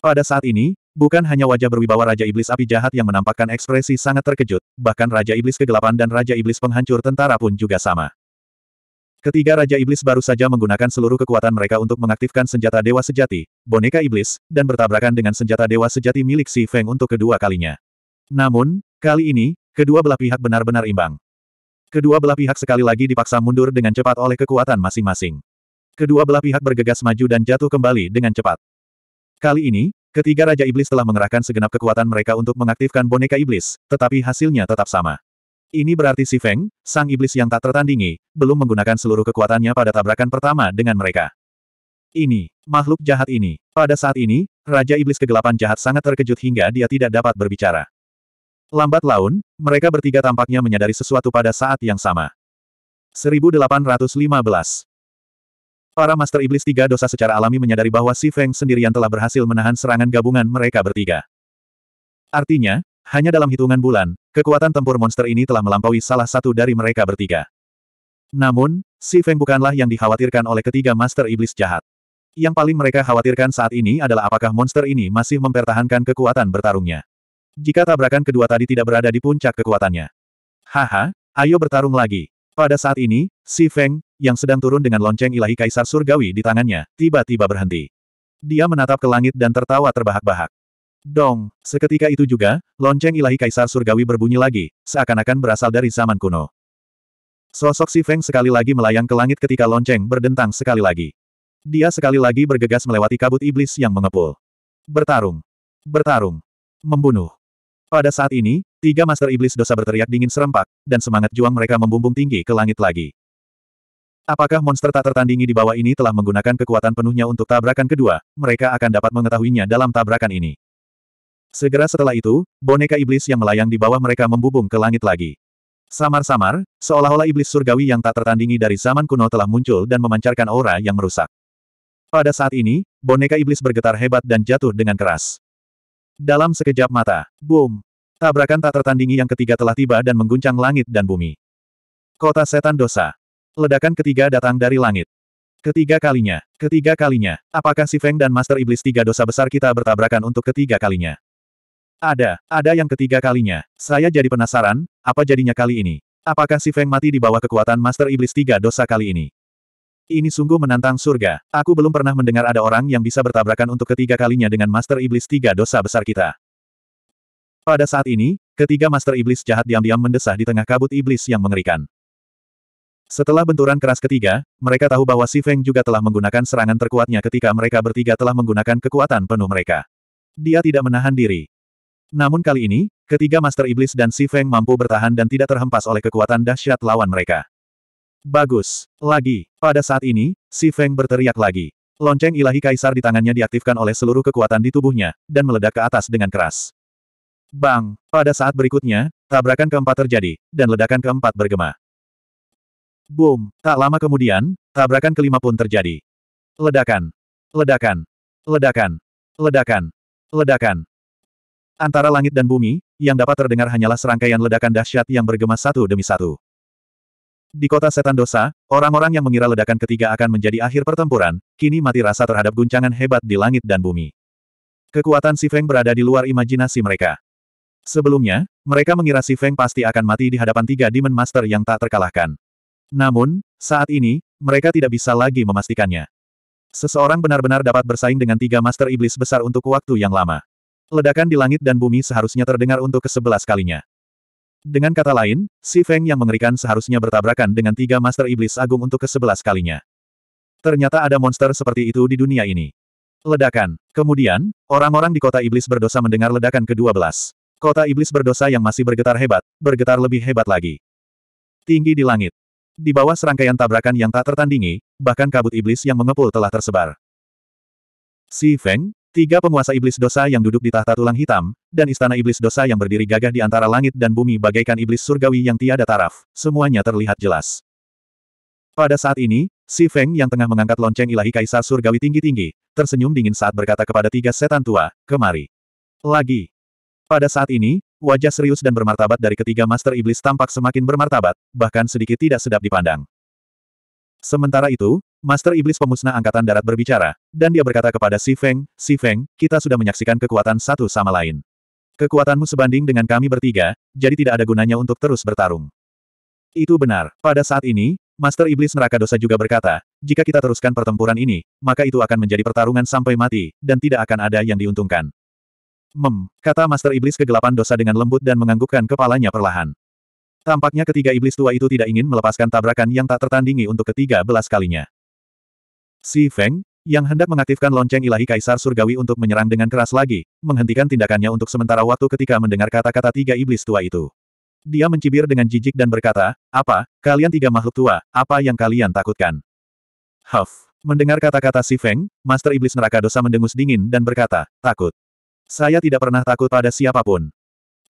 Pada saat ini, bukan hanya wajah berwibawa Raja Iblis Api Jahat yang menampakkan ekspresi sangat terkejut, bahkan Raja Iblis Kegelapan dan Raja Iblis Penghancur Tentara pun juga sama. Ketiga Raja Iblis baru saja menggunakan seluruh kekuatan mereka untuk mengaktifkan senjata Dewa Sejati, boneka Iblis, dan bertabrakan dengan senjata Dewa Sejati milik Si Feng untuk kedua kalinya. Namun, kali ini, kedua belah pihak benar-benar imbang. Kedua belah pihak sekali lagi dipaksa mundur dengan cepat oleh kekuatan masing-masing. Kedua belah pihak bergegas maju dan jatuh kembali dengan cepat. Kali ini, ketiga Raja Iblis telah mengerahkan segenap kekuatan mereka untuk mengaktifkan boneka Iblis, tetapi hasilnya tetap sama. Ini berarti si Feng, sang iblis yang tak tertandingi, belum menggunakan seluruh kekuatannya pada tabrakan pertama dengan mereka. Ini, makhluk jahat ini. Pada saat ini, Raja Iblis Kegelapan Jahat sangat terkejut hingga dia tidak dapat berbicara. Lambat laun, mereka bertiga tampaknya menyadari sesuatu pada saat yang sama. 1815 Para Master Iblis Tiga Dosa secara alami menyadari bahwa Si Feng sendirian telah berhasil menahan serangan gabungan mereka bertiga. Artinya, hanya dalam hitungan bulan, kekuatan tempur monster ini telah melampaui salah satu dari mereka bertiga. Namun, Si Feng bukanlah yang dikhawatirkan oleh ketiga Master Iblis jahat. Yang paling mereka khawatirkan saat ini adalah apakah monster ini masih mempertahankan kekuatan bertarungnya. Jika tabrakan kedua tadi tidak berada di puncak kekuatannya. Haha, ayo bertarung lagi. Pada saat ini, Si Feng, yang sedang turun dengan lonceng ilahi kaisar surgawi di tangannya, tiba-tiba berhenti. Dia menatap ke langit dan tertawa terbahak-bahak. Dong! Seketika itu juga, lonceng ilahi kaisar surgawi berbunyi lagi, seakan-akan berasal dari zaman kuno. Sosok Si Feng sekali lagi melayang ke langit ketika lonceng berdentang sekali lagi. Dia sekali lagi bergegas melewati kabut iblis yang mengepul. Bertarung. Bertarung. Membunuh. Pada saat ini, tiga master iblis dosa berteriak dingin serempak, dan semangat juang mereka membumbung tinggi ke langit lagi. Apakah monster tak tertandingi di bawah ini telah menggunakan kekuatan penuhnya untuk tabrakan kedua, mereka akan dapat mengetahuinya dalam tabrakan ini. Segera setelah itu, boneka iblis yang melayang di bawah mereka membubung ke langit lagi. Samar-samar, seolah-olah iblis surgawi yang tak tertandingi dari zaman kuno telah muncul dan memancarkan aura yang merusak. Pada saat ini, boneka iblis bergetar hebat dan jatuh dengan keras. Dalam sekejap mata, boom! Tabrakan tak tertandingi yang ketiga telah tiba dan mengguncang langit dan bumi. Kota setan dosa. Ledakan ketiga datang dari langit. Ketiga kalinya, ketiga kalinya, apakah si Feng dan Master Iblis tiga dosa besar kita bertabrakan untuk ketiga kalinya? Ada, ada yang ketiga kalinya. Saya jadi penasaran, apa jadinya kali ini? Apakah si Feng mati di bawah kekuatan Master Iblis Tiga Dosa kali ini? Ini sungguh menantang surga. Aku belum pernah mendengar ada orang yang bisa bertabrakan untuk ketiga kalinya dengan Master Iblis Tiga Dosa besar kita. Pada saat ini, ketiga Master Iblis jahat diam-diam mendesah di tengah kabut iblis yang mengerikan. Setelah benturan keras ketiga, mereka tahu bahwa Si Feng juga telah menggunakan serangan terkuatnya ketika mereka bertiga telah menggunakan kekuatan penuh mereka. Dia tidak menahan diri. Namun kali ini, ketiga Master Iblis dan Si Feng mampu bertahan dan tidak terhempas oleh kekuatan dahsyat lawan mereka. Bagus. Lagi. Pada saat ini, Si Feng berteriak lagi. Lonceng ilahi kaisar di tangannya diaktifkan oleh seluruh kekuatan di tubuhnya, dan meledak ke atas dengan keras. Bang! Pada saat berikutnya, tabrakan keempat terjadi, dan ledakan keempat bergema. Boom! Tak lama kemudian, tabrakan kelima pun terjadi. Ledakan! Ledakan! Ledakan! Ledakan! Ledakan! Antara langit dan bumi, yang dapat terdengar hanyalah serangkaian ledakan dahsyat yang bergema satu demi satu. Di kota setan dosa, orang-orang yang mengira ledakan ketiga akan menjadi akhir pertempuran, kini mati rasa terhadap guncangan hebat di langit dan bumi. Kekuatan Si Feng berada di luar imajinasi mereka. Sebelumnya, mereka mengira Si Feng pasti akan mati di hadapan tiga Demon Master yang tak terkalahkan. Namun, saat ini, mereka tidak bisa lagi memastikannya. Seseorang benar-benar dapat bersaing dengan tiga Master Iblis besar untuk waktu yang lama. Ledakan di langit dan bumi seharusnya terdengar untuk kesebelas kalinya. Dengan kata lain, si Feng yang mengerikan seharusnya bertabrakan dengan tiga Master Iblis Agung untuk kesebelas kalinya. Ternyata ada monster seperti itu di dunia ini. Ledakan. Kemudian, orang-orang di kota Iblis berdosa mendengar ledakan ke-12. Kota Iblis berdosa yang masih bergetar hebat, bergetar lebih hebat lagi. Tinggi di langit. Di bawah serangkaian tabrakan yang tak tertandingi, bahkan kabut iblis yang mengepul telah tersebar. Si Feng, Tiga penguasa iblis dosa yang duduk di tahta tulang hitam, dan istana iblis dosa yang berdiri gagah di antara langit dan bumi bagaikan iblis surgawi yang tiada taraf, semuanya terlihat jelas. Pada saat ini, si Feng yang tengah mengangkat lonceng ilahi kaisar surgawi tinggi-tinggi, tersenyum dingin saat berkata kepada tiga setan tua, kemari. Lagi. Pada saat ini, wajah serius dan bermartabat dari ketiga master iblis tampak semakin bermartabat, bahkan sedikit tidak sedap dipandang. Sementara itu, Master Iblis Pemusnah Angkatan Darat berbicara, dan dia berkata kepada Si Feng, Si Feng, kita sudah menyaksikan kekuatan satu sama lain. Kekuatanmu sebanding dengan kami bertiga, jadi tidak ada gunanya untuk terus bertarung. Itu benar. Pada saat ini, Master Iblis Neraka Dosa juga berkata, jika kita teruskan pertempuran ini, maka itu akan menjadi pertarungan sampai mati, dan tidak akan ada yang diuntungkan. Mem, kata Master Iblis Kegelapan Dosa dengan lembut dan menganggukkan kepalanya perlahan. Tampaknya ketiga iblis tua itu tidak ingin melepaskan tabrakan yang tak tertandingi untuk ketiga belas kalinya. Si Feng, yang hendak mengaktifkan lonceng ilahi Kaisar Surgawi untuk menyerang dengan keras lagi, menghentikan tindakannya untuk sementara waktu ketika mendengar kata-kata tiga iblis tua itu. Dia mencibir dengan jijik dan berkata, apa, kalian tiga makhluk tua, apa yang kalian takutkan? Huff. Mendengar kata-kata si Feng, Master Iblis Neraka Dosa mendengus dingin dan berkata, takut. Saya tidak pernah takut pada siapapun.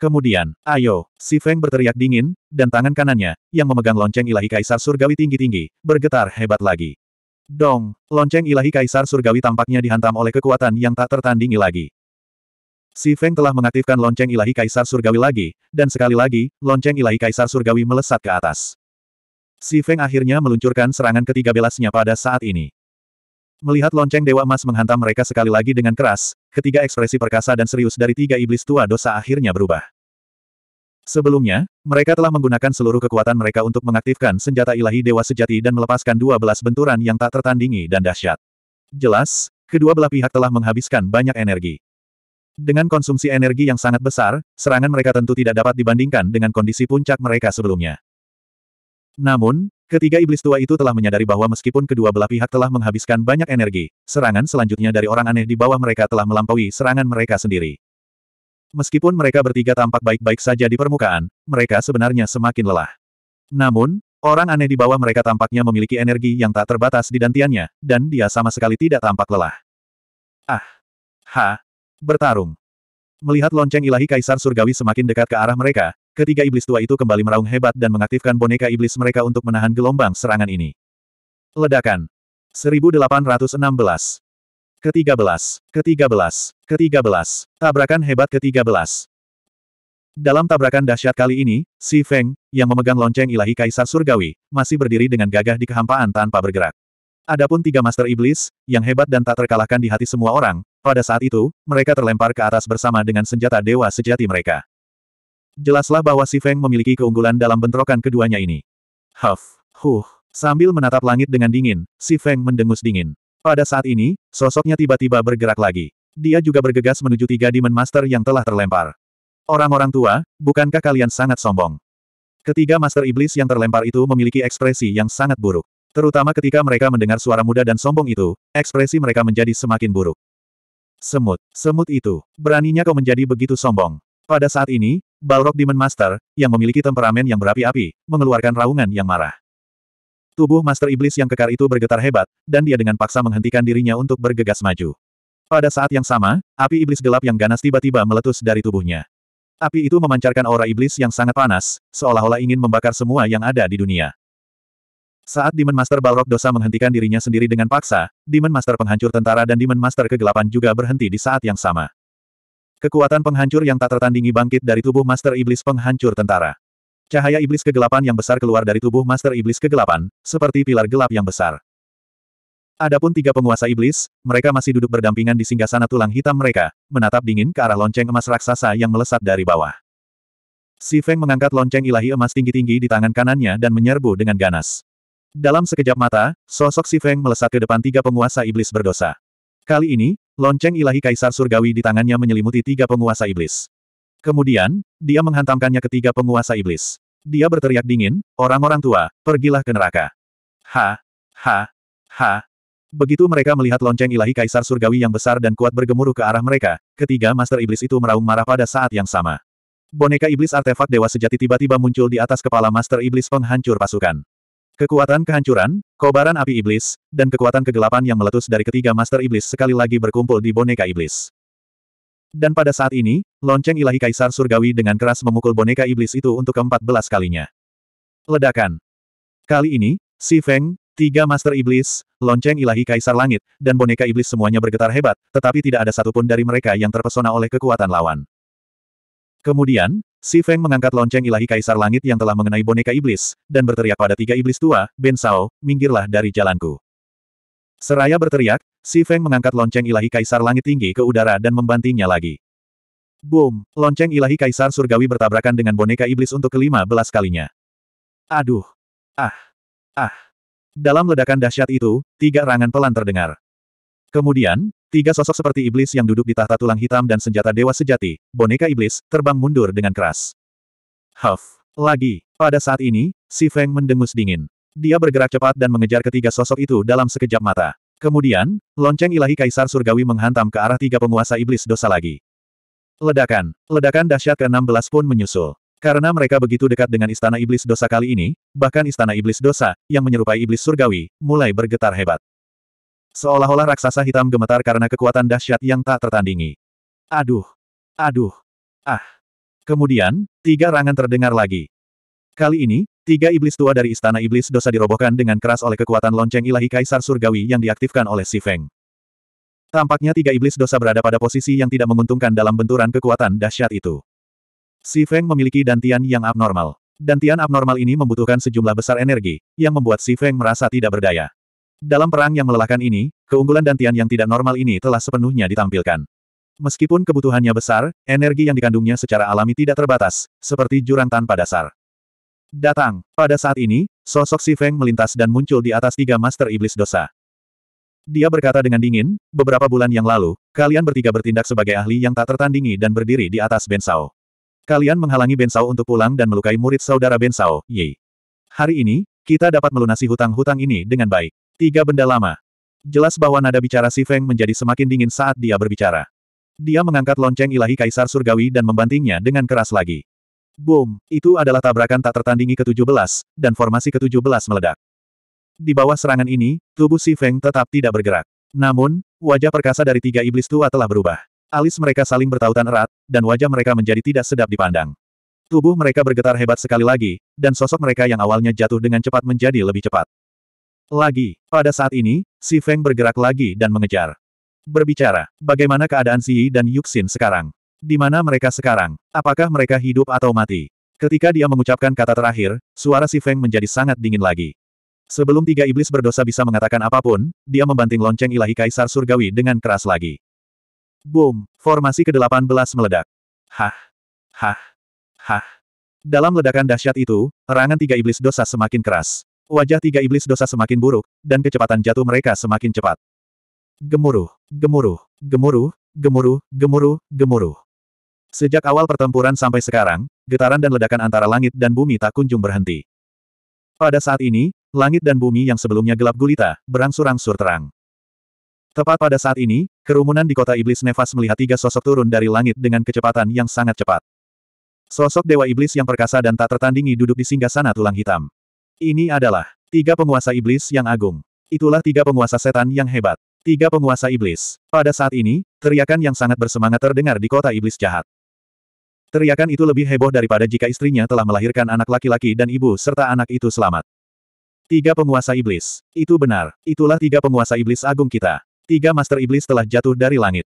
Kemudian, ayo, si Feng berteriak dingin, dan tangan kanannya, yang memegang lonceng ilahi kaisar surgawi tinggi-tinggi, bergetar hebat lagi. Dong, lonceng ilahi kaisar surgawi tampaknya dihantam oleh kekuatan yang tak tertandingi lagi. Si Feng telah mengaktifkan lonceng ilahi kaisar surgawi lagi, dan sekali lagi, lonceng ilahi kaisar surgawi melesat ke atas. Si Feng akhirnya meluncurkan serangan ketiga belasnya pada saat ini. Melihat lonceng Dewa Emas menghantam mereka sekali lagi dengan keras, ketiga ekspresi perkasa dan serius dari tiga iblis tua dosa akhirnya berubah. Sebelumnya, mereka telah menggunakan seluruh kekuatan mereka untuk mengaktifkan senjata ilahi Dewa Sejati dan melepaskan dua belas benturan yang tak tertandingi dan dahsyat. Jelas, kedua belah pihak telah menghabiskan banyak energi. Dengan konsumsi energi yang sangat besar, serangan mereka tentu tidak dapat dibandingkan dengan kondisi puncak mereka sebelumnya. Namun, ketiga iblis tua itu telah menyadari bahwa meskipun kedua belah pihak telah menghabiskan banyak energi, serangan selanjutnya dari orang aneh di bawah mereka telah melampaui serangan mereka sendiri. Meskipun mereka bertiga tampak baik-baik saja di permukaan, mereka sebenarnya semakin lelah. Namun, orang aneh di bawah mereka tampaknya memiliki energi yang tak terbatas di dantiannya, dan dia sama sekali tidak tampak lelah. Ah! Ha! Bertarung! Melihat lonceng ilahi Kaisar Surgawi semakin dekat ke arah mereka, ketiga iblis tua itu kembali meraung hebat dan mengaktifkan boneka iblis mereka untuk menahan gelombang serangan ini. Ledakan. 1816 Ketiga belas, ketiga belas, ketiga belas, Tabrakan hebat ketiga belas. Dalam tabrakan dahsyat kali ini, Si Feng, yang memegang lonceng ilahi Kaisar Surgawi, masih berdiri dengan gagah di kehampaan tanpa bergerak. Adapun tiga Master Iblis, yang hebat dan tak terkalahkan di hati semua orang, pada saat itu, mereka terlempar ke atas bersama dengan senjata dewa sejati mereka. Jelaslah bahwa Si Feng memiliki keunggulan dalam bentrokan keduanya ini. Huff, huh, sambil menatap langit dengan dingin, Si Feng mendengus dingin. Pada saat ini, sosoknya tiba-tiba bergerak lagi. Dia juga bergegas menuju tiga Demon Master yang telah terlempar. Orang-orang tua, bukankah kalian sangat sombong? Ketiga Master Iblis yang terlempar itu memiliki ekspresi yang sangat buruk. Terutama ketika mereka mendengar suara muda dan sombong itu, ekspresi mereka menjadi semakin buruk. Semut, semut itu, beraninya kau menjadi begitu sombong. Pada saat ini, Balrog Demon Master, yang memiliki temperamen yang berapi-api, mengeluarkan raungan yang marah. Tubuh Master Iblis yang kekar itu bergetar hebat, dan dia dengan paksa menghentikan dirinya untuk bergegas maju. Pada saat yang sama, api iblis gelap yang ganas tiba-tiba meletus dari tubuhnya. Api itu memancarkan aura iblis yang sangat panas, seolah-olah ingin membakar semua yang ada di dunia. Saat Demon Master Balrog Dosa menghentikan dirinya sendiri dengan paksa, Demon Master Penghancur Tentara dan Demon Master Kegelapan juga berhenti di saat yang sama. Kekuatan penghancur yang tak tertandingi bangkit dari tubuh Master Iblis Penghancur Tentara. Cahaya iblis kegelapan yang besar keluar dari tubuh Master Iblis kegelapan, seperti pilar gelap yang besar. Adapun tiga penguasa iblis, mereka masih duduk berdampingan di singgasana tulang hitam mereka, menatap dingin ke arah lonceng emas raksasa yang melesat dari bawah. Si Feng mengangkat lonceng ilahi emas tinggi-tinggi di tangan kanannya dan menyerbu dengan ganas. Dalam sekejap mata, sosok Si Feng melesat ke depan tiga penguasa iblis berdosa. Kali ini, lonceng ilahi kaisar surgawi di tangannya menyelimuti tiga penguasa iblis. Kemudian, dia menghantamkannya ketiga penguasa iblis. Dia berteriak dingin, orang-orang tua, pergilah ke neraka. Ha, ha, ha. Begitu mereka melihat lonceng ilahi kaisar surgawi yang besar dan kuat bergemuruh ke arah mereka, ketiga master iblis itu meraung marah pada saat yang sama. Boneka iblis artefak dewa sejati tiba-tiba muncul di atas kepala master iblis penghancur pasukan. Kekuatan kehancuran, kobaran api iblis, dan kekuatan kegelapan yang meletus dari ketiga master iblis sekali lagi berkumpul di boneka iblis. Dan pada saat ini, lonceng ilahi Kaisar Surgawi dengan keras memukul boneka iblis itu untuk keempat belas kalinya. Ledakan. Kali ini, Si Feng, tiga master iblis, lonceng ilahi Kaisar Langit, dan boneka iblis semuanya bergetar hebat, tetapi tidak ada satupun dari mereka yang terpesona oleh kekuatan lawan. Kemudian, Si Feng mengangkat lonceng ilahi Kaisar Langit yang telah mengenai boneka iblis, dan berteriak pada tiga iblis tua, Ben Sao, minggirlah dari jalanku. Seraya berteriak, Si Feng mengangkat lonceng ilahi kaisar langit tinggi ke udara dan membantingnya lagi. Boom! Lonceng ilahi kaisar surgawi bertabrakan dengan boneka iblis untuk kelima belas kalinya. Aduh! Ah! Ah! Dalam ledakan dahsyat itu, tiga rangan pelan terdengar. Kemudian, tiga sosok seperti iblis yang duduk di tahta tulang hitam dan senjata dewa sejati, boneka iblis, terbang mundur dengan keras. Huff! Lagi, pada saat ini, Si Feng mendengus dingin. Dia bergerak cepat dan mengejar ketiga sosok itu dalam sekejap mata. Kemudian, lonceng ilahi Kaisar Surgawi menghantam ke arah tiga penguasa iblis dosa lagi. Ledakan. Ledakan dahsyat ke-16 pun menyusul. Karena mereka begitu dekat dengan Istana Iblis Dosa kali ini, bahkan Istana Iblis Dosa, yang menyerupai Iblis Surgawi, mulai bergetar hebat. Seolah-olah raksasa hitam gemetar karena kekuatan dahsyat yang tak tertandingi. Aduh! Aduh! Ah! Kemudian, tiga rangan terdengar lagi. Kali ini, tiga iblis tua dari Istana Iblis Dosa dirobohkan dengan keras oleh kekuatan lonceng ilahi Kaisar Surgawi yang diaktifkan oleh Si Feng. Tampaknya tiga iblis dosa berada pada posisi yang tidak menguntungkan dalam benturan kekuatan dahsyat itu. Si Feng memiliki dantian yang abnormal. Dantian abnormal ini membutuhkan sejumlah besar energi, yang membuat Si Feng merasa tidak berdaya. Dalam perang yang melelahkan ini, keunggulan dantian yang tidak normal ini telah sepenuhnya ditampilkan. Meskipun kebutuhannya besar, energi yang dikandungnya secara alami tidak terbatas, seperti jurang tanpa dasar. Datang. Pada saat ini, sosok Si Feng melintas dan muncul di atas tiga master iblis dosa. Dia berkata dengan dingin, beberapa bulan yang lalu, kalian bertiga bertindak sebagai ahli yang tak tertandingi dan berdiri di atas Bensao. Kalian menghalangi Bensao untuk pulang dan melukai murid saudara Bensao, Yi. Hari ini, kita dapat melunasi hutang-hutang ini dengan baik. Tiga benda lama. Jelas bahwa nada bicara Si Feng menjadi semakin dingin saat dia berbicara. Dia mengangkat lonceng ilahi kaisar surgawi dan membantingnya dengan keras lagi. Boom, itu adalah tabrakan tak tertandingi ke-17, dan formasi ke-17 meledak. Di bawah serangan ini, tubuh Si Feng tetap tidak bergerak. Namun, wajah perkasa dari tiga iblis tua telah berubah. Alis mereka saling bertautan erat, dan wajah mereka menjadi tidak sedap dipandang. Tubuh mereka bergetar hebat sekali lagi, dan sosok mereka yang awalnya jatuh dengan cepat menjadi lebih cepat. Lagi, pada saat ini, Si Feng bergerak lagi dan mengejar. Berbicara, bagaimana keadaan Si Yi dan Yuxin sekarang? Di mana mereka sekarang? Apakah mereka hidup atau mati? Ketika dia mengucapkan kata terakhir, suara si Feng menjadi sangat dingin lagi. Sebelum tiga iblis berdosa bisa mengatakan apapun, dia membanting lonceng ilahi kaisar surgawi dengan keras lagi. Boom! Formasi ke-18 meledak. Hah! Hah! Hah! Dalam ledakan dahsyat itu, erangan tiga iblis dosa semakin keras. Wajah tiga iblis dosa semakin buruk, dan kecepatan jatuh mereka semakin cepat. Gemuruh, gemuruh, gemuruh, gemuruh, gemuruh, gemuruh. Sejak awal pertempuran sampai sekarang, getaran dan ledakan antara langit dan bumi tak kunjung berhenti. Pada saat ini, langit dan bumi yang sebelumnya gelap gulita, berangsur-angsur terang. Tepat pada saat ini, kerumunan di kota iblis Nefas melihat tiga sosok turun dari langit dengan kecepatan yang sangat cepat. Sosok dewa iblis yang perkasa dan tak tertandingi duduk di singgah sana tulang hitam. Ini adalah tiga penguasa iblis yang agung. Itulah tiga penguasa setan yang hebat. Tiga penguasa iblis. Pada saat ini, teriakan yang sangat bersemangat terdengar di kota iblis jahat. Teriakan itu lebih heboh daripada jika istrinya telah melahirkan anak laki-laki dan ibu serta anak itu selamat. Tiga penguasa iblis. Itu benar. Itulah tiga penguasa iblis agung kita. Tiga master iblis telah jatuh dari langit.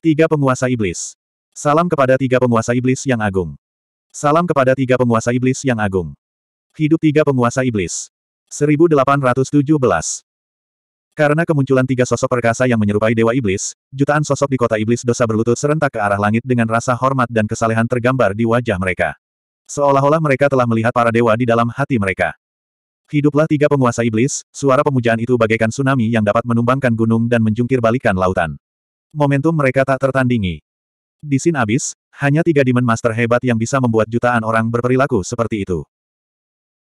Tiga penguasa iblis. Salam kepada tiga penguasa iblis yang agung. Salam kepada tiga penguasa iblis yang agung. Hidup tiga penguasa iblis. 1817. Karena kemunculan tiga sosok perkasa yang menyerupai Dewa Iblis, jutaan sosok di kota Iblis dosa berlutut serentak ke arah langit dengan rasa hormat dan kesalehan tergambar di wajah mereka. Seolah-olah mereka telah melihat para dewa di dalam hati mereka. Hiduplah tiga penguasa iblis, suara pemujaan itu bagaikan tsunami yang dapat menumbangkan gunung dan menjungkir balikan lautan. Momentum mereka tak tertandingi. Di Sin Abis, hanya tiga Demon Master hebat yang bisa membuat jutaan orang berperilaku seperti itu.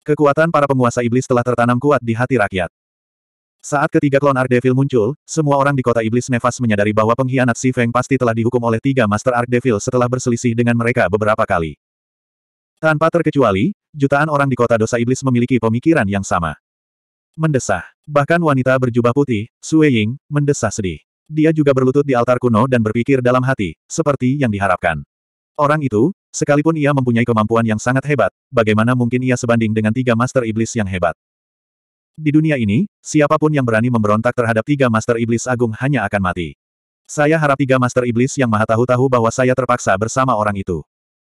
Kekuatan para penguasa iblis telah tertanam kuat di hati rakyat. Saat ketiga klon Devil muncul, semua orang di kota iblis nefas menyadari bahwa pengkhianat Si Feng pasti telah dihukum oleh tiga Master Devil setelah berselisih dengan mereka beberapa kali. Tanpa terkecuali, jutaan orang di kota dosa iblis memiliki pemikiran yang sama. Mendesah. Bahkan wanita berjubah putih, Sue Ying, mendesah sedih. Dia juga berlutut di altar kuno dan berpikir dalam hati, seperti yang diharapkan. Orang itu, sekalipun ia mempunyai kemampuan yang sangat hebat, bagaimana mungkin ia sebanding dengan tiga master iblis yang hebat? Di dunia ini, siapapun yang berani memberontak terhadap tiga Master Iblis Agung hanya akan mati. Saya harap tiga Master Iblis yang maha tahu tahu bahwa saya terpaksa bersama orang itu.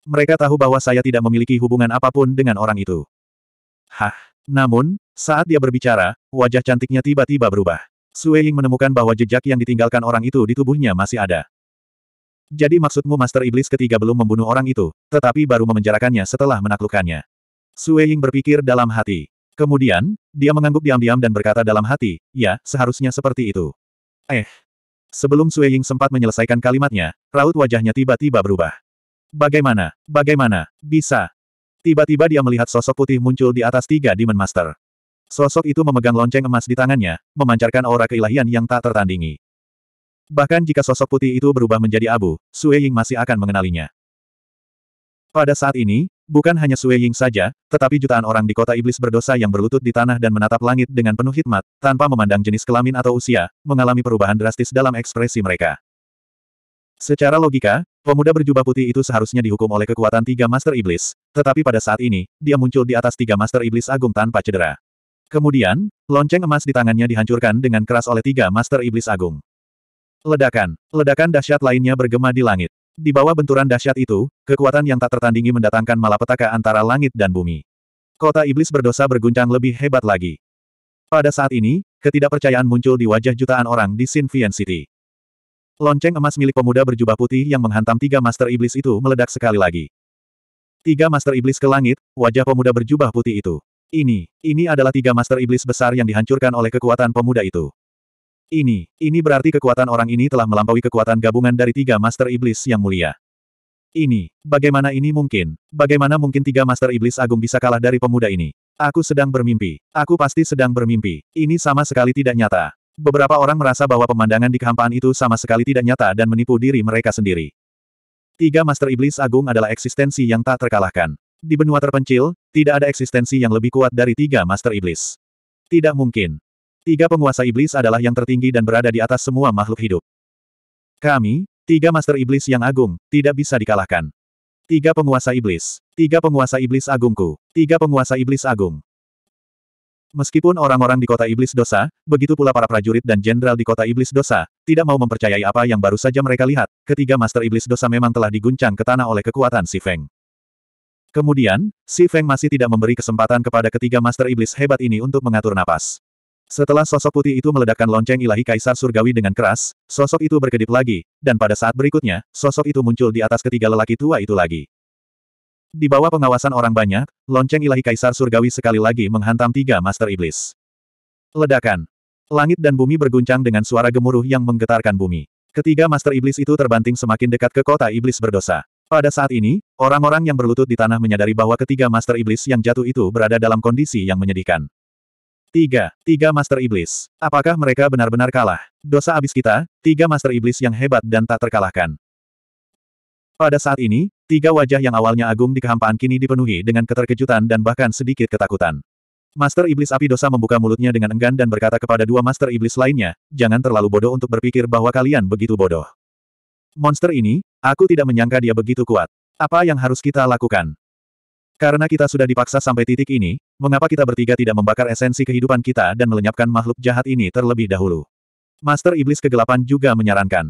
Mereka tahu bahwa saya tidak memiliki hubungan apapun dengan orang itu. Hah. Namun, saat dia berbicara, wajah cantiknya tiba-tiba berubah. Sue Ying menemukan bahwa jejak yang ditinggalkan orang itu di tubuhnya masih ada. Jadi maksudmu Master Iblis ketiga belum membunuh orang itu, tetapi baru memenjarakannya setelah menaklukkannya. Sue Ying berpikir dalam hati. Kemudian, dia mengangguk diam-diam dan berkata dalam hati, ya, seharusnya seperti itu. Eh. Sebelum Sue Ying sempat menyelesaikan kalimatnya, raut wajahnya tiba-tiba berubah. Bagaimana, bagaimana, bisa. Tiba-tiba dia melihat sosok putih muncul di atas tiga Demon Master. Sosok itu memegang lonceng emas di tangannya, memancarkan aura keilahian yang tak tertandingi. Bahkan jika sosok putih itu berubah menjadi abu, Sue Ying masih akan mengenalinya. Pada saat ini, Bukan hanya Sue Ying saja, tetapi jutaan orang di kota iblis berdosa yang berlutut di tanah dan menatap langit dengan penuh hikmat, tanpa memandang jenis kelamin atau usia, mengalami perubahan drastis dalam ekspresi mereka. Secara logika, pemuda berjubah putih itu seharusnya dihukum oleh kekuatan tiga master iblis, tetapi pada saat ini, dia muncul di atas tiga master iblis agung tanpa cedera. Kemudian, lonceng emas di tangannya dihancurkan dengan keras oleh tiga master iblis agung. Ledakan, ledakan dahsyat lainnya bergema di langit. Di bawah benturan dahsyat itu, kekuatan yang tak tertandingi mendatangkan malapetaka antara langit dan bumi. Kota iblis berdosa berguncang lebih hebat lagi. Pada saat ini, ketidakpercayaan muncul di wajah jutaan orang di Sinvian City. Lonceng emas milik pemuda berjubah putih yang menghantam tiga master iblis itu meledak sekali lagi. Tiga master iblis ke langit, wajah pemuda berjubah putih itu. Ini, ini adalah tiga master iblis besar yang dihancurkan oleh kekuatan pemuda itu. Ini, ini berarti kekuatan orang ini telah melampaui kekuatan gabungan dari tiga Master Iblis yang mulia. Ini, bagaimana ini mungkin? Bagaimana mungkin tiga Master Iblis Agung bisa kalah dari pemuda ini? Aku sedang bermimpi. Aku pasti sedang bermimpi. Ini sama sekali tidak nyata. Beberapa orang merasa bahwa pemandangan di kehampaan itu sama sekali tidak nyata dan menipu diri mereka sendiri. Tiga Master Iblis Agung adalah eksistensi yang tak terkalahkan. Di benua terpencil, tidak ada eksistensi yang lebih kuat dari tiga Master Iblis. Tidak mungkin. Tiga penguasa iblis adalah yang tertinggi dan berada di atas semua makhluk hidup. Kami, tiga master iblis yang agung, tidak bisa dikalahkan. Tiga penguasa iblis. Tiga penguasa iblis agungku. Tiga penguasa iblis agung. Meskipun orang-orang di kota iblis dosa, begitu pula para prajurit dan jenderal di kota iblis dosa, tidak mau mempercayai apa yang baru saja mereka lihat, ketiga master iblis dosa memang telah diguncang ke tanah oleh kekuatan Si Feng. Kemudian, Si Feng masih tidak memberi kesempatan kepada ketiga master iblis hebat ini untuk mengatur napas. Setelah sosok putih itu meledakkan lonceng ilahi Kaisar Surgawi dengan keras, sosok itu berkedip lagi, dan pada saat berikutnya, sosok itu muncul di atas ketiga lelaki tua itu lagi. Di bawah pengawasan orang banyak, lonceng ilahi Kaisar Surgawi sekali lagi menghantam tiga Master Iblis. Ledakan. Langit dan bumi berguncang dengan suara gemuruh yang menggetarkan bumi. Ketiga Master Iblis itu terbanting semakin dekat ke kota Iblis berdosa. Pada saat ini, orang-orang yang berlutut di tanah menyadari bahwa ketiga Master Iblis yang jatuh itu berada dalam kondisi yang menyedihkan. Tiga, tiga Master Iblis. Apakah mereka benar-benar kalah? Dosa abis kita, tiga Master Iblis yang hebat dan tak terkalahkan. Pada saat ini, tiga wajah yang awalnya agung di kehampaan kini dipenuhi dengan keterkejutan dan bahkan sedikit ketakutan. Master Iblis Api Dosa membuka mulutnya dengan enggan dan berkata kepada dua Master Iblis lainnya, jangan terlalu bodoh untuk berpikir bahwa kalian begitu bodoh. Monster ini, aku tidak menyangka dia begitu kuat. Apa yang harus kita lakukan? Karena kita sudah dipaksa sampai titik ini, mengapa kita bertiga tidak membakar esensi kehidupan kita dan melenyapkan makhluk jahat ini terlebih dahulu? Master Iblis Kegelapan juga menyarankan.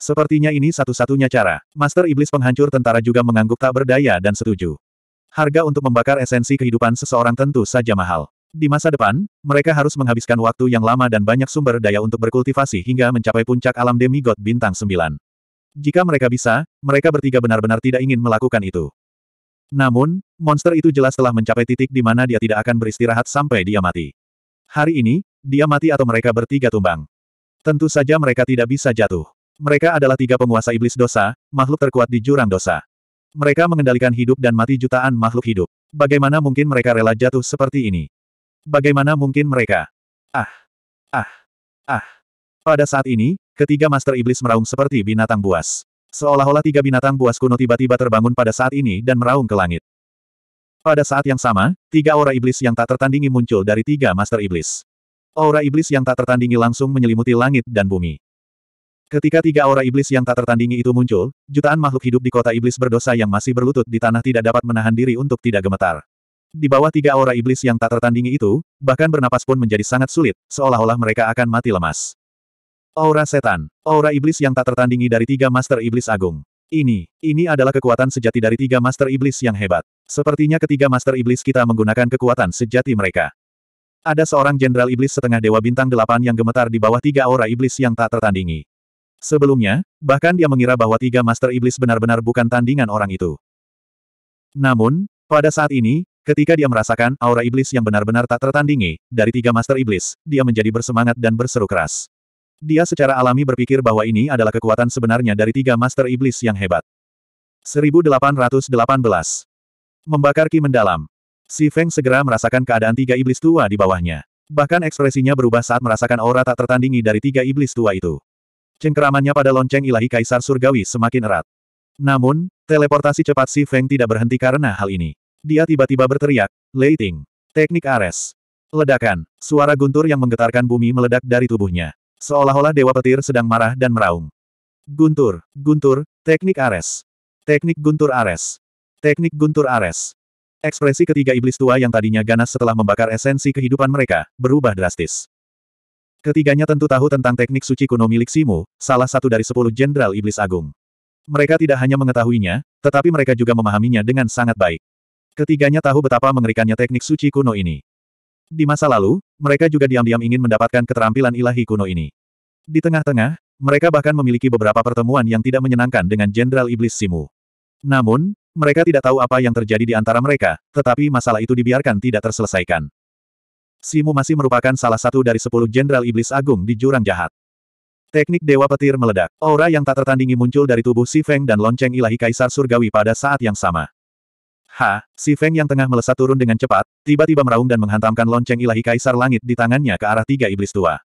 Sepertinya ini satu-satunya cara. Master Iblis Penghancur Tentara juga mengangguk tak berdaya dan setuju. Harga untuk membakar esensi kehidupan seseorang tentu saja mahal. Di masa depan, mereka harus menghabiskan waktu yang lama dan banyak sumber daya untuk berkultivasi hingga mencapai puncak alam demigod bintang Sembilan. Jika mereka bisa, mereka bertiga benar-benar tidak ingin melakukan itu. Namun, monster itu jelas telah mencapai titik di mana dia tidak akan beristirahat sampai dia mati. Hari ini, dia mati atau mereka bertiga tumbang. Tentu saja mereka tidak bisa jatuh. Mereka adalah tiga penguasa iblis dosa, makhluk terkuat di jurang dosa. Mereka mengendalikan hidup dan mati jutaan makhluk hidup. Bagaimana mungkin mereka rela jatuh seperti ini? Bagaimana mungkin mereka? Ah! Ah! Ah! Pada saat ini, ketiga master iblis meraung seperti binatang buas. Seolah-olah tiga binatang buas kuno tiba-tiba terbangun pada saat ini dan meraung ke langit. Pada saat yang sama, tiga aura iblis yang tak tertandingi muncul dari tiga master iblis. Aura iblis yang tak tertandingi langsung menyelimuti langit dan bumi. Ketika tiga aura iblis yang tak tertandingi itu muncul, jutaan makhluk hidup di kota iblis berdosa yang masih berlutut di tanah tidak dapat menahan diri untuk tidak gemetar. Di bawah tiga aura iblis yang tak tertandingi itu, bahkan bernapas pun menjadi sangat sulit, seolah-olah mereka akan mati lemas. Aura setan. Aura iblis yang tak tertandingi dari tiga master iblis agung. Ini, ini adalah kekuatan sejati dari tiga master iblis yang hebat. Sepertinya ketiga master iblis kita menggunakan kekuatan sejati mereka. Ada seorang jenderal iblis setengah dewa bintang delapan yang gemetar di bawah tiga aura iblis yang tak tertandingi. Sebelumnya, bahkan dia mengira bahwa tiga master iblis benar-benar bukan tandingan orang itu. Namun, pada saat ini, ketika dia merasakan aura iblis yang benar-benar tak tertandingi, dari tiga master iblis, dia menjadi bersemangat dan berseru keras. Dia secara alami berpikir bahwa ini adalah kekuatan sebenarnya dari tiga master iblis yang hebat. 1818 Membakar ki mendalam. Si Feng segera merasakan keadaan tiga iblis tua di bawahnya. Bahkan ekspresinya berubah saat merasakan aura tak tertandingi dari tiga iblis tua itu. Cengkeramannya pada lonceng ilahi Kaisar Surgawi semakin erat. Namun, teleportasi cepat Si Feng tidak berhenti karena hal ini. Dia tiba-tiba berteriak, Leiting. Teknik Ares. Ledakan. Suara guntur yang menggetarkan bumi meledak dari tubuhnya. Seolah-olah Dewa Petir sedang marah dan meraung. Guntur, guntur, teknik Ares. Teknik guntur Ares. Teknik guntur Ares. Ekspresi ketiga iblis tua yang tadinya ganas setelah membakar esensi kehidupan mereka, berubah drastis. Ketiganya tentu tahu tentang teknik suci kuno milik Simu, salah satu dari sepuluh jenderal iblis agung. Mereka tidak hanya mengetahuinya, tetapi mereka juga memahaminya dengan sangat baik. Ketiganya tahu betapa mengerikannya teknik suci kuno ini. Di masa lalu, mereka juga diam-diam ingin mendapatkan keterampilan ilahi kuno ini. Di tengah-tengah, mereka bahkan memiliki beberapa pertemuan yang tidak menyenangkan dengan Jenderal Iblis Simu. Namun, mereka tidak tahu apa yang terjadi di antara mereka, tetapi masalah itu dibiarkan tidak terselesaikan. Simu masih merupakan salah satu dari sepuluh Jenderal Iblis Agung di Jurang Jahat. Teknik Dewa Petir meledak. Aura yang tak tertandingi muncul dari tubuh Si Feng dan lonceng ilahi Kaisar Surgawi pada saat yang sama. Ha, si Feng yang tengah melesat turun dengan cepat, tiba-tiba meraung dan menghantamkan lonceng ilahi kaisar langit di tangannya ke arah tiga iblis tua.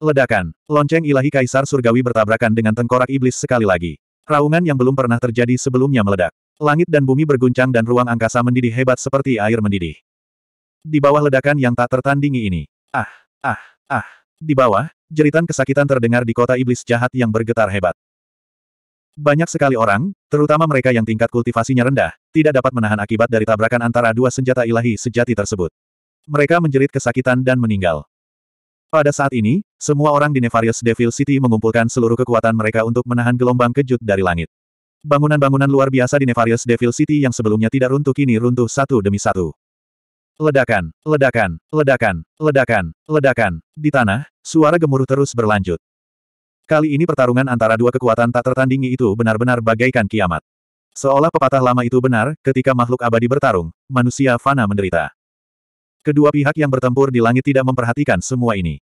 Ledakan, lonceng ilahi kaisar surgawi bertabrakan dengan tengkorak iblis sekali lagi. Raungan yang belum pernah terjadi sebelumnya meledak. Langit dan bumi berguncang dan ruang angkasa mendidih hebat seperti air mendidih. Di bawah ledakan yang tak tertandingi ini. Ah, ah, ah. Di bawah, jeritan kesakitan terdengar di kota iblis jahat yang bergetar hebat. Banyak sekali orang, terutama mereka yang tingkat kultivasinya rendah, tidak dapat menahan akibat dari tabrakan antara dua senjata ilahi sejati tersebut. Mereka menjerit kesakitan dan meninggal. Pada saat ini, semua orang di Nefarious Devil City mengumpulkan seluruh kekuatan mereka untuk menahan gelombang kejut dari langit. Bangunan-bangunan luar biasa di Nefarious Devil City yang sebelumnya tidak runtuh kini runtuh satu demi satu. Ledakan, ledakan, ledakan, ledakan, ledakan. Di tanah, suara gemuruh terus berlanjut. Kali ini pertarungan antara dua kekuatan tak tertandingi itu benar-benar bagaikan kiamat. Seolah pepatah lama itu benar, ketika makhluk abadi bertarung, manusia fana menderita. Kedua pihak yang bertempur di langit tidak memperhatikan semua ini.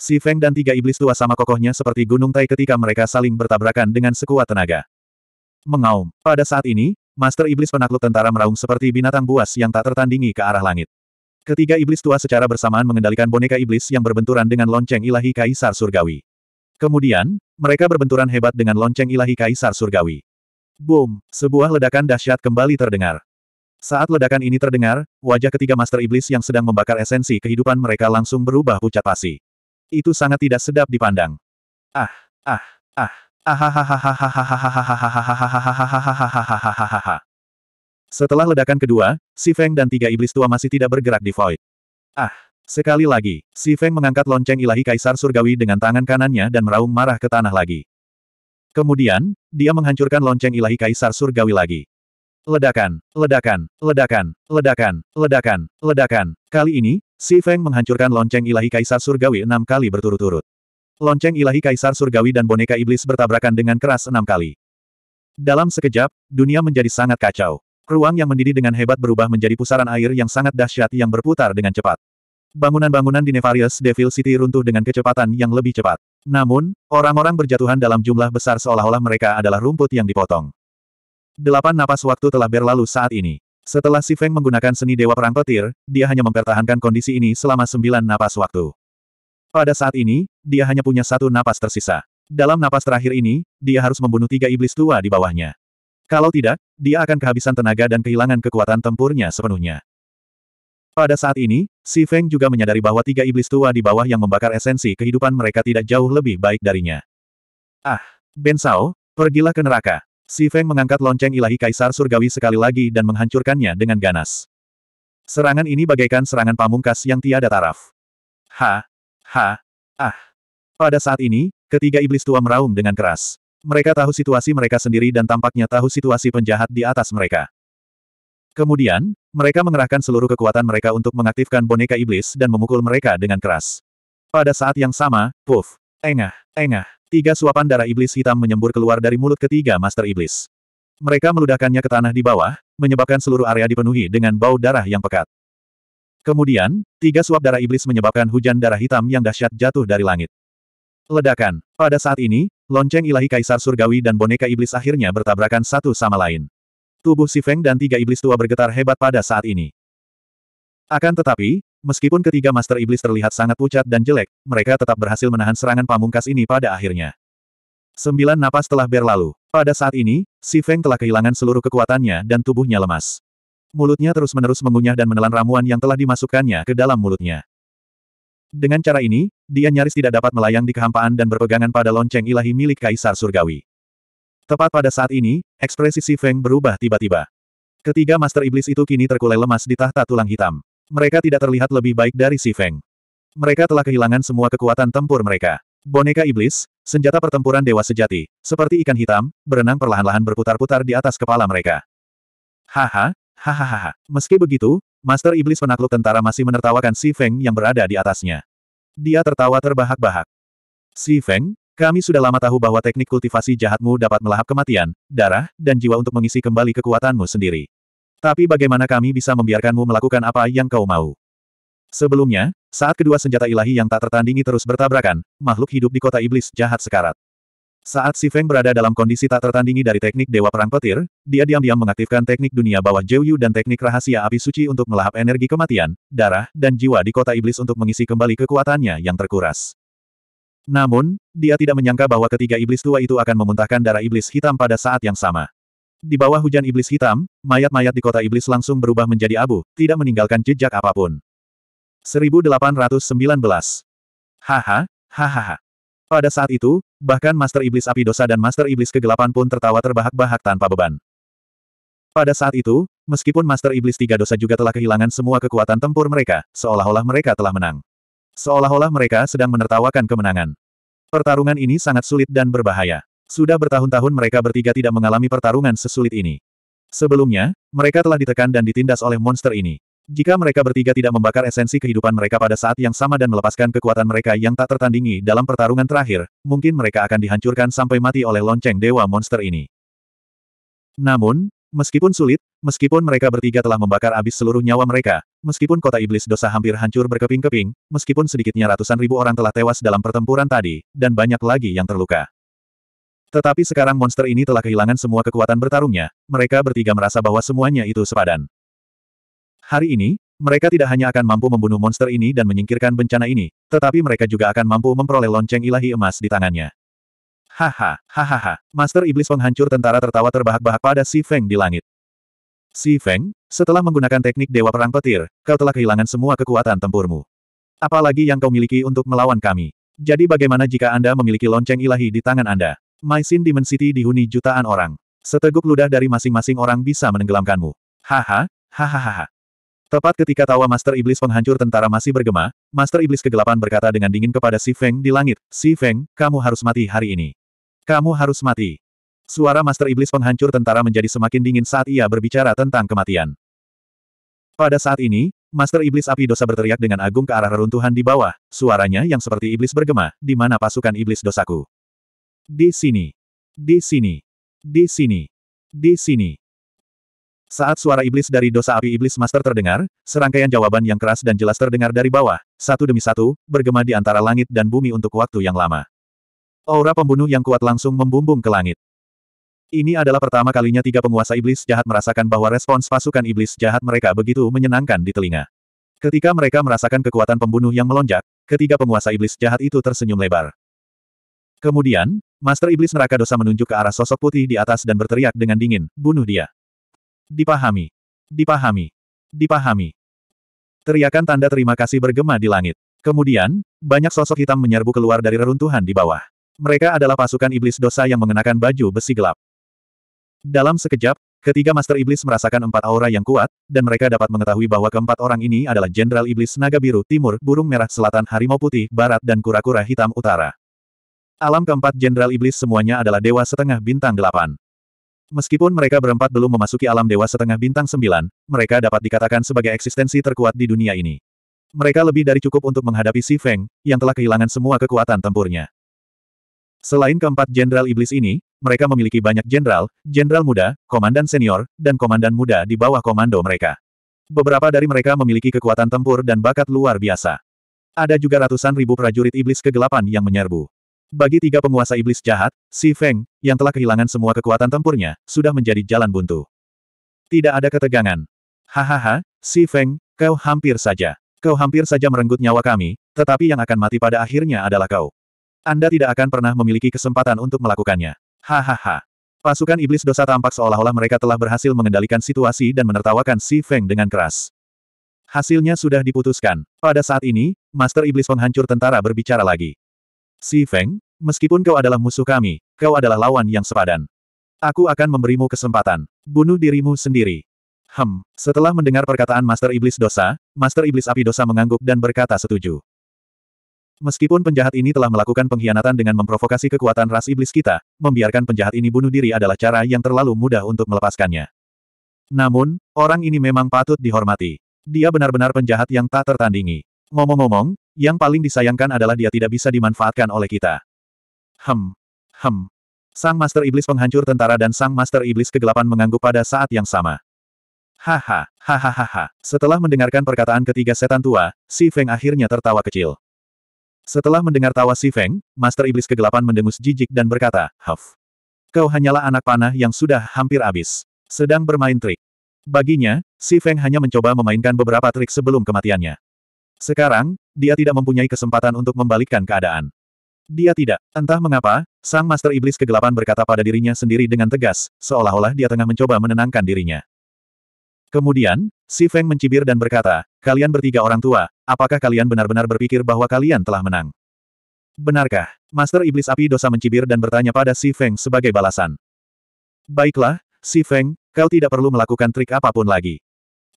Si Feng dan tiga iblis tua sama kokohnya seperti gunung tai ketika mereka saling bertabrakan dengan sekuat tenaga. Mengaum. Pada saat ini, Master Iblis penakluk tentara meraung seperti binatang buas yang tak tertandingi ke arah langit. Ketiga iblis tua secara bersamaan mengendalikan boneka iblis yang berbenturan dengan lonceng ilahi Kaisar Surgawi. Kemudian, mereka berbenturan hebat dengan lonceng ilahi Kaisar Surgawi. Boom! Sebuah ledakan dahsyat kembali terdengar. Saat ledakan ini terdengar, wajah ketiga Master Iblis yang sedang membakar esensi kehidupan mereka langsung berubah pucat pasi. Itu sangat tidak sedap dipandang. Ah, ah, ah. Setelah ledakan kedua, si dan tiga iblis tua masih tidak bergerak di void. Ah, Sekali lagi, Si Feng mengangkat lonceng ilahi Kaisar Surgawi dengan tangan kanannya dan meraung marah ke tanah lagi. Kemudian, dia menghancurkan lonceng ilahi Kaisar Surgawi lagi. Ledakan, ledakan, ledakan, ledakan, ledakan, ledakan. Kali ini, Si Feng menghancurkan lonceng ilahi Kaisar Surgawi enam kali berturut-turut. Lonceng ilahi Kaisar Surgawi dan boneka iblis bertabrakan dengan keras enam kali. Dalam sekejap, dunia menjadi sangat kacau. Ruang yang mendidih dengan hebat berubah menjadi pusaran air yang sangat dahsyat yang berputar dengan cepat. Bangunan-bangunan di Nefarious Devil City runtuh dengan kecepatan yang lebih cepat. Namun, orang-orang berjatuhan dalam jumlah besar seolah-olah mereka adalah rumput yang dipotong. Delapan napas waktu telah berlalu saat ini. Setelah Si Feng menggunakan seni Dewa Perang Petir, dia hanya mempertahankan kondisi ini selama sembilan napas waktu. Pada saat ini, dia hanya punya satu napas tersisa. Dalam napas terakhir ini, dia harus membunuh tiga iblis tua di bawahnya. Kalau tidak, dia akan kehabisan tenaga dan kehilangan kekuatan tempurnya sepenuhnya. Pada saat ini, Si Feng juga menyadari bahwa tiga iblis tua di bawah yang membakar esensi kehidupan mereka tidak jauh lebih baik darinya. Ah, Ben Sao, pergilah ke neraka. Si Feng mengangkat lonceng ilahi Kaisar Surgawi sekali lagi dan menghancurkannya dengan ganas. Serangan ini bagaikan serangan pamungkas yang tiada taraf. Ha, ha, ah. Pada saat ini, ketiga iblis tua meraung dengan keras. Mereka tahu situasi mereka sendiri dan tampaknya tahu situasi penjahat di atas mereka. Kemudian, mereka mengerahkan seluruh kekuatan mereka untuk mengaktifkan boneka iblis dan memukul mereka dengan keras. Pada saat yang sama, puff, engah, engah, tiga suapan darah iblis hitam menyembur keluar dari mulut ketiga Master Iblis. Mereka meludahkannya ke tanah di bawah, menyebabkan seluruh area dipenuhi dengan bau darah yang pekat. Kemudian, tiga suap darah iblis menyebabkan hujan darah hitam yang dahsyat jatuh dari langit. Ledakan. Pada saat ini, lonceng ilahi kaisar surgawi dan boneka iblis akhirnya bertabrakan satu sama lain. Tubuh Si Feng dan tiga iblis tua bergetar hebat pada saat ini. Akan tetapi, meskipun ketiga Master Iblis terlihat sangat pucat dan jelek, mereka tetap berhasil menahan serangan pamungkas ini pada akhirnya. Sembilan napas telah berlalu. Pada saat ini, Si Feng telah kehilangan seluruh kekuatannya dan tubuhnya lemas. Mulutnya terus-menerus mengunyah dan menelan ramuan yang telah dimasukkannya ke dalam mulutnya. Dengan cara ini, dia nyaris tidak dapat melayang di kehampaan dan berpegangan pada lonceng ilahi milik Kaisar Surgawi. Tepat pada saat ini, ekspresi Si Feng berubah tiba-tiba. Ketiga Master Iblis itu kini terkulai lemas di tahta tulang hitam. Mereka tidak terlihat lebih baik dari Si Feng. Mereka telah kehilangan semua kekuatan tempur mereka. Boneka Iblis, senjata pertempuran dewa sejati, seperti ikan hitam, berenang perlahan-lahan berputar-putar di atas kepala mereka. Haha, hahaha. Meski begitu, Master Iblis penakluk tentara masih menertawakan Si Feng yang berada di atasnya. Dia tertawa terbahak-bahak. Si Feng, kami sudah lama tahu bahwa teknik kultivasi jahatmu dapat melahap kematian, darah, dan jiwa untuk mengisi kembali kekuatanmu sendiri. Tapi bagaimana kami bisa membiarkanmu melakukan apa yang kau mau? Sebelumnya, saat kedua senjata ilahi yang tak tertandingi terus bertabrakan, makhluk hidup di kota iblis jahat sekarat. Saat Si Feng berada dalam kondisi tak tertandingi dari teknik Dewa Perang Petir, dia diam-diam mengaktifkan teknik dunia bawah Jiu dan teknik rahasia api suci untuk melahap energi kematian, darah, dan jiwa di kota iblis untuk mengisi kembali kekuatannya yang terkuras. Namun, dia tidak menyangka bahwa ketiga iblis tua itu akan memuntahkan darah iblis hitam pada saat yang sama. Di bawah hujan iblis hitam, mayat-mayat di kota iblis langsung berubah menjadi abu, tidak meninggalkan jejak apapun. 1819. Haha, hahaha. Pada saat itu, bahkan Master Iblis Api Dosa dan Master Iblis Kegelapan pun tertawa terbahak-bahak tanpa beban. Pada saat itu, meskipun Master Iblis Tiga Dosa juga telah kehilangan semua kekuatan tempur mereka, seolah-olah mereka telah menang. Seolah-olah mereka sedang menertawakan kemenangan. Pertarungan ini sangat sulit dan berbahaya. Sudah bertahun-tahun mereka bertiga tidak mengalami pertarungan sesulit ini. Sebelumnya, mereka telah ditekan dan ditindas oleh monster ini. Jika mereka bertiga tidak membakar esensi kehidupan mereka pada saat yang sama dan melepaskan kekuatan mereka yang tak tertandingi dalam pertarungan terakhir, mungkin mereka akan dihancurkan sampai mati oleh lonceng dewa monster ini. Namun, Meskipun sulit, meskipun mereka bertiga telah membakar abis seluruh nyawa mereka, meskipun kota iblis dosa hampir hancur berkeping-keping, meskipun sedikitnya ratusan ribu orang telah tewas dalam pertempuran tadi, dan banyak lagi yang terluka. Tetapi sekarang monster ini telah kehilangan semua kekuatan bertarungnya, mereka bertiga merasa bahwa semuanya itu sepadan. Hari ini, mereka tidak hanya akan mampu membunuh monster ini dan menyingkirkan bencana ini, tetapi mereka juga akan mampu memperoleh lonceng ilahi emas di tangannya. Haha, hahaha, Master Iblis Penghancur Tentara tertawa terbahak-bahak pada Si Feng di langit. Si Feng, setelah menggunakan teknik Dewa Perang Petir, kau telah kehilangan semua kekuatan tempurmu. Apalagi yang kau miliki untuk melawan kami. Jadi bagaimana jika Anda memiliki lonceng ilahi di tangan Anda? Maisin City dihuni jutaan orang. Seteguk ludah dari masing-masing orang bisa menenggelamkanmu. Haha, hahaha. Tepat ketika tawa Master Iblis Penghancur Tentara masih bergema, Master Iblis Kegelapan berkata dengan dingin kepada Si Feng di langit, Si Feng, kamu harus mati hari ini. Kamu harus mati. Suara Master Iblis penghancur tentara menjadi semakin dingin saat ia berbicara tentang kematian. Pada saat ini, Master Iblis Api Dosa berteriak dengan agung ke arah reruntuhan di bawah, suaranya yang seperti iblis bergema, di mana pasukan iblis dosaku. Di sini. Di sini. Di sini. Di sini. Saat suara iblis dari dosa api iblis master terdengar, serangkaian jawaban yang keras dan jelas terdengar dari bawah, satu demi satu, bergema di antara langit dan bumi untuk waktu yang lama. Aura pembunuh yang kuat langsung membumbung ke langit. Ini adalah pertama kalinya tiga penguasa iblis jahat merasakan bahwa respons pasukan iblis jahat mereka begitu menyenangkan di telinga. Ketika mereka merasakan kekuatan pembunuh yang melonjak, ketiga penguasa iblis jahat itu tersenyum lebar. Kemudian, Master Iblis Neraka Dosa menunjuk ke arah sosok putih di atas dan berteriak dengan dingin, bunuh dia. Dipahami. Dipahami. Dipahami. Teriakan tanda terima kasih bergema di langit. Kemudian, banyak sosok hitam menyerbu keluar dari reruntuhan di bawah. Mereka adalah pasukan iblis dosa yang mengenakan baju besi gelap. Dalam sekejap, ketiga Master Iblis merasakan empat aura yang kuat, dan mereka dapat mengetahui bahwa keempat orang ini adalah Jenderal Iblis Naga Biru Timur, Burung Merah Selatan, Harimau Putih Barat dan Kura-Kura Hitam Utara. Alam keempat Jenderal Iblis semuanya adalah Dewa Setengah Bintang Delapan. Meskipun mereka berempat belum memasuki alam Dewa Setengah Bintang Sembilan, mereka dapat dikatakan sebagai eksistensi terkuat di dunia ini. Mereka lebih dari cukup untuk menghadapi Si Feng, yang telah kehilangan semua kekuatan tempurnya. Selain keempat jenderal iblis ini, mereka memiliki banyak jenderal, jenderal muda, komandan senior, dan komandan muda di bawah komando mereka. Beberapa dari mereka memiliki kekuatan tempur dan bakat luar biasa. Ada juga ratusan ribu prajurit iblis kegelapan yang menyerbu. Bagi tiga penguasa iblis jahat, Si Feng, yang telah kehilangan semua kekuatan tempurnya, sudah menjadi jalan buntu. Tidak ada ketegangan. Hahaha, Si Feng, kau hampir saja. Kau hampir saja merenggut nyawa kami, tetapi yang akan mati pada akhirnya adalah kau. Anda tidak akan pernah memiliki kesempatan untuk melakukannya. Hahaha. Pasukan iblis dosa tampak seolah-olah mereka telah berhasil mengendalikan situasi dan menertawakan Si Feng dengan keras. Hasilnya sudah diputuskan. Pada saat ini, Master Iblis Penghancur Tentara berbicara lagi. Si Feng, meskipun kau adalah musuh kami, kau adalah lawan yang sepadan. Aku akan memberimu kesempatan. Bunuh dirimu sendiri. Hem, setelah mendengar perkataan Master Iblis Dosa, Master Iblis Api Dosa mengangguk dan berkata setuju. Meskipun penjahat ini telah melakukan pengkhianatan dengan memprovokasi kekuatan ras iblis kita, membiarkan penjahat ini bunuh diri adalah cara yang terlalu mudah untuk melepaskannya. Namun, orang ini memang patut dihormati. Dia benar-benar penjahat yang tak tertandingi. Ngomong-ngomong, yang paling disayangkan adalah dia tidak bisa dimanfaatkan oleh kita. Hem. Hem. Sang Master Iblis penghancur tentara dan Sang Master Iblis kegelapan mengangguk pada saat yang sama. Haha, hahaha. Setelah mendengarkan perkataan ketiga setan tua, Si Feng akhirnya tertawa kecil. Setelah mendengar tawa Si Feng, Master Iblis Kegelapan mendengus jijik dan berkata, Huff. Kau hanyalah anak panah yang sudah hampir habis. Sedang bermain trik. Baginya, Si Feng hanya mencoba memainkan beberapa trik sebelum kematiannya. Sekarang, dia tidak mempunyai kesempatan untuk membalikkan keadaan. Dia tidak. Entah mengapa, sang Master Iblis Kegelapan berkata pada dirinya sendiri dengan tegas, seolah-olah dia tengah mencoba menenangkan dirinya. Kemudian, Si Feng mencibir dan berkata, kalian bertiga orang tua, apakah kalian benar-benar berpikir bahwa kalian telah menang? Benarkah? Master Iblis Api Dosa mencibir dan bertanya pada Si Feng sebagai balasan. Baiklah, Si Feng, kau tidak perlu melakukan trik apapun lagi.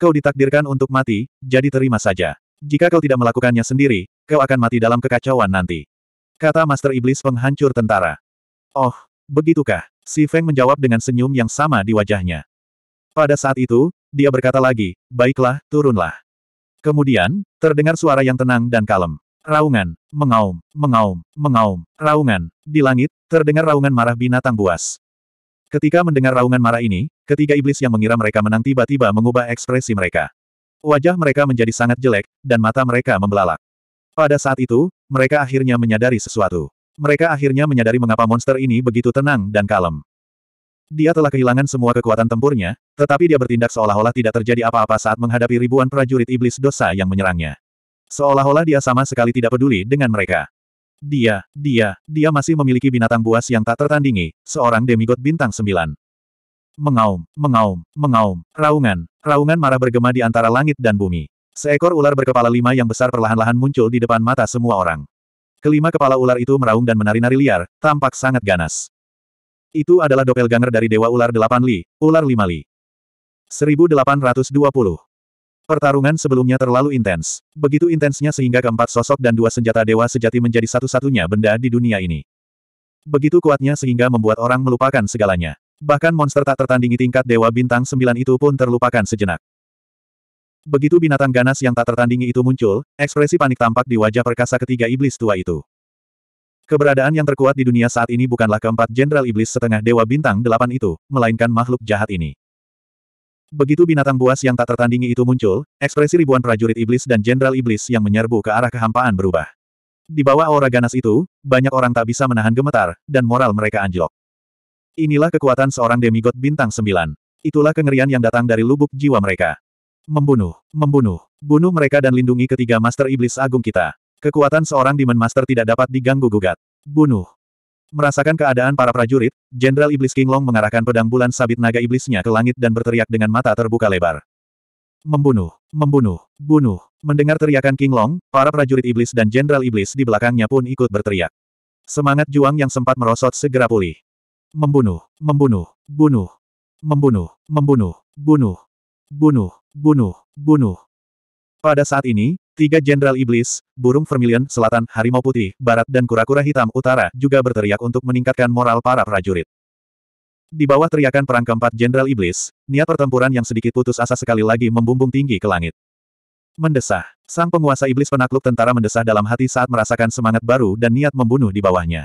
Kau ditakdirkan untuk mati, jadi terima saja. Jika kau tidak melakukannya sendiri, kau akan mati dalam kekacauan nanti. Kata Master Iblis penghancur tentara. Oh, begitukah? Si Feng menjawab dengan senyum yang sama di wajahnya. Pada saat itu, dia berkata lagi, baiklah, turunlah. Kemudian, terdengar suara yang tenang dan kalem. Raungan, mengaum, mengaum, mengaum, raungan. Di langit, terdengar raungan marah binatang buas. Ketika mendengar raungan marah ini, ketiga iblis yang mengira mereka menang tiba-tiba mengubah ekspresi mereka. Wajah mereka menjadi sangat jelek, dan mata mereka membelalak. Pada saat itu, mereka akhirnya menyadari sesuatu. Mereka akhirnya menyadari mengapa monster ini begitu tenang dan kalem. Dia telah kehilangan semua kekuatan tempurnya, tetapi dia bertindak seolah-olah tidak terjadi apa-apa saat menghadapi ribuan prajurit iblis dosa yang menyerangnya. Seolah-olah dia sama sekali tidak peduli dengan mereka. Dia, dia, dia masih memiliki binatang buas yang tak tertandingi, seorang demigod bintang sembilan. Mengaum, mengaum, mengaum, raungan, raungan marah bergema di antara langit dan bumi. Seekor ular berkepala lima yang besar perlahan-lahan muncul di depan mata semua orang. Kelima kepala ular itu meraung dan menari-nari liar, tampak sangat ganas. Itu adalah doppelganger dari Dewa Ular delapan Li, Ular lima Li. 1820. Pertarungan sebelumnya terlalu intens. Begitu intensnya sehingga keempat sosok dan dua senjata dewa sejati menjadi satu-satunya benda di dunia ini. Begitu kuatnya sehingga membuat orang melupakan segalanya. Bahkan monster tak tertandingi tingkat dewa bintang sembilan itu pun terlupakan sejenak. Begitu binatang ganas yang tak tertandingi itu muncul, ekspresi panik tampak di wajah perkasa ketiga iblis tua itu. Keberadaan yang terkuat di dunia saat ini bukanlah keempat jenderal iblis setengah dewa bintang delapan itu, melainkan makhluk jahat ini. Begitu binatang buas yang tak tertandingi itu muncul, ekspresi ribuan prajurit iblis dan jenderal iblis yang menyerbu ke arah kehampaan berubah. Di bawah aura ganas itu, banyak orang tak bisa menahan gemetar, dan moral mereka anjlok. Inilah kekuatan seorang demigod bintang sembilan. Itulah kengerian yang datang dari lubuk jiwa mereka. Membunuh, membunuh, bunuh mereka dan lindungi ketiga master iblis agung kita. Kekuatan seorang Demon Master tidak dapat diganggu-gugat. Bunuh. Merasakan keadaan para prajurit, Jenderal Iblis King Long mengarahkan pedang bulan sabit naga iblisnya ke langit dan berteriak dengan mata terbuka lebar. Membunuh, membunuh, bunuh. Mendengar teriakan King Long, para prajurit iblis dan Jenderal Iblis di belakangnya pun ikut berteriak. Semangat Juang yang sempat merosot segera pulih. Membunuh, membunuh, bunuh. Membunuh, membunuh, bunuh. Bunuh, bunuh, bunuh. Pada saat ini, Tiga Jenderal Iblis, Burung Vermilion, Selatan, Harimau Putih, Barat dan Kura-Kura Hitam, Utara, juga berteriak untuk meningkatkan moral para prajurit. Di bawah teriakan perang keempat Jenderal Iblis, niat pertempuran yang sedikit putus asa sekali lagi membumbung tinggi ke langit. Mendesah. Sang penguasa iblis penakluk tentara mendesah dalam hati saat merasakan semangat baru dan niat membunuh di bawahnya.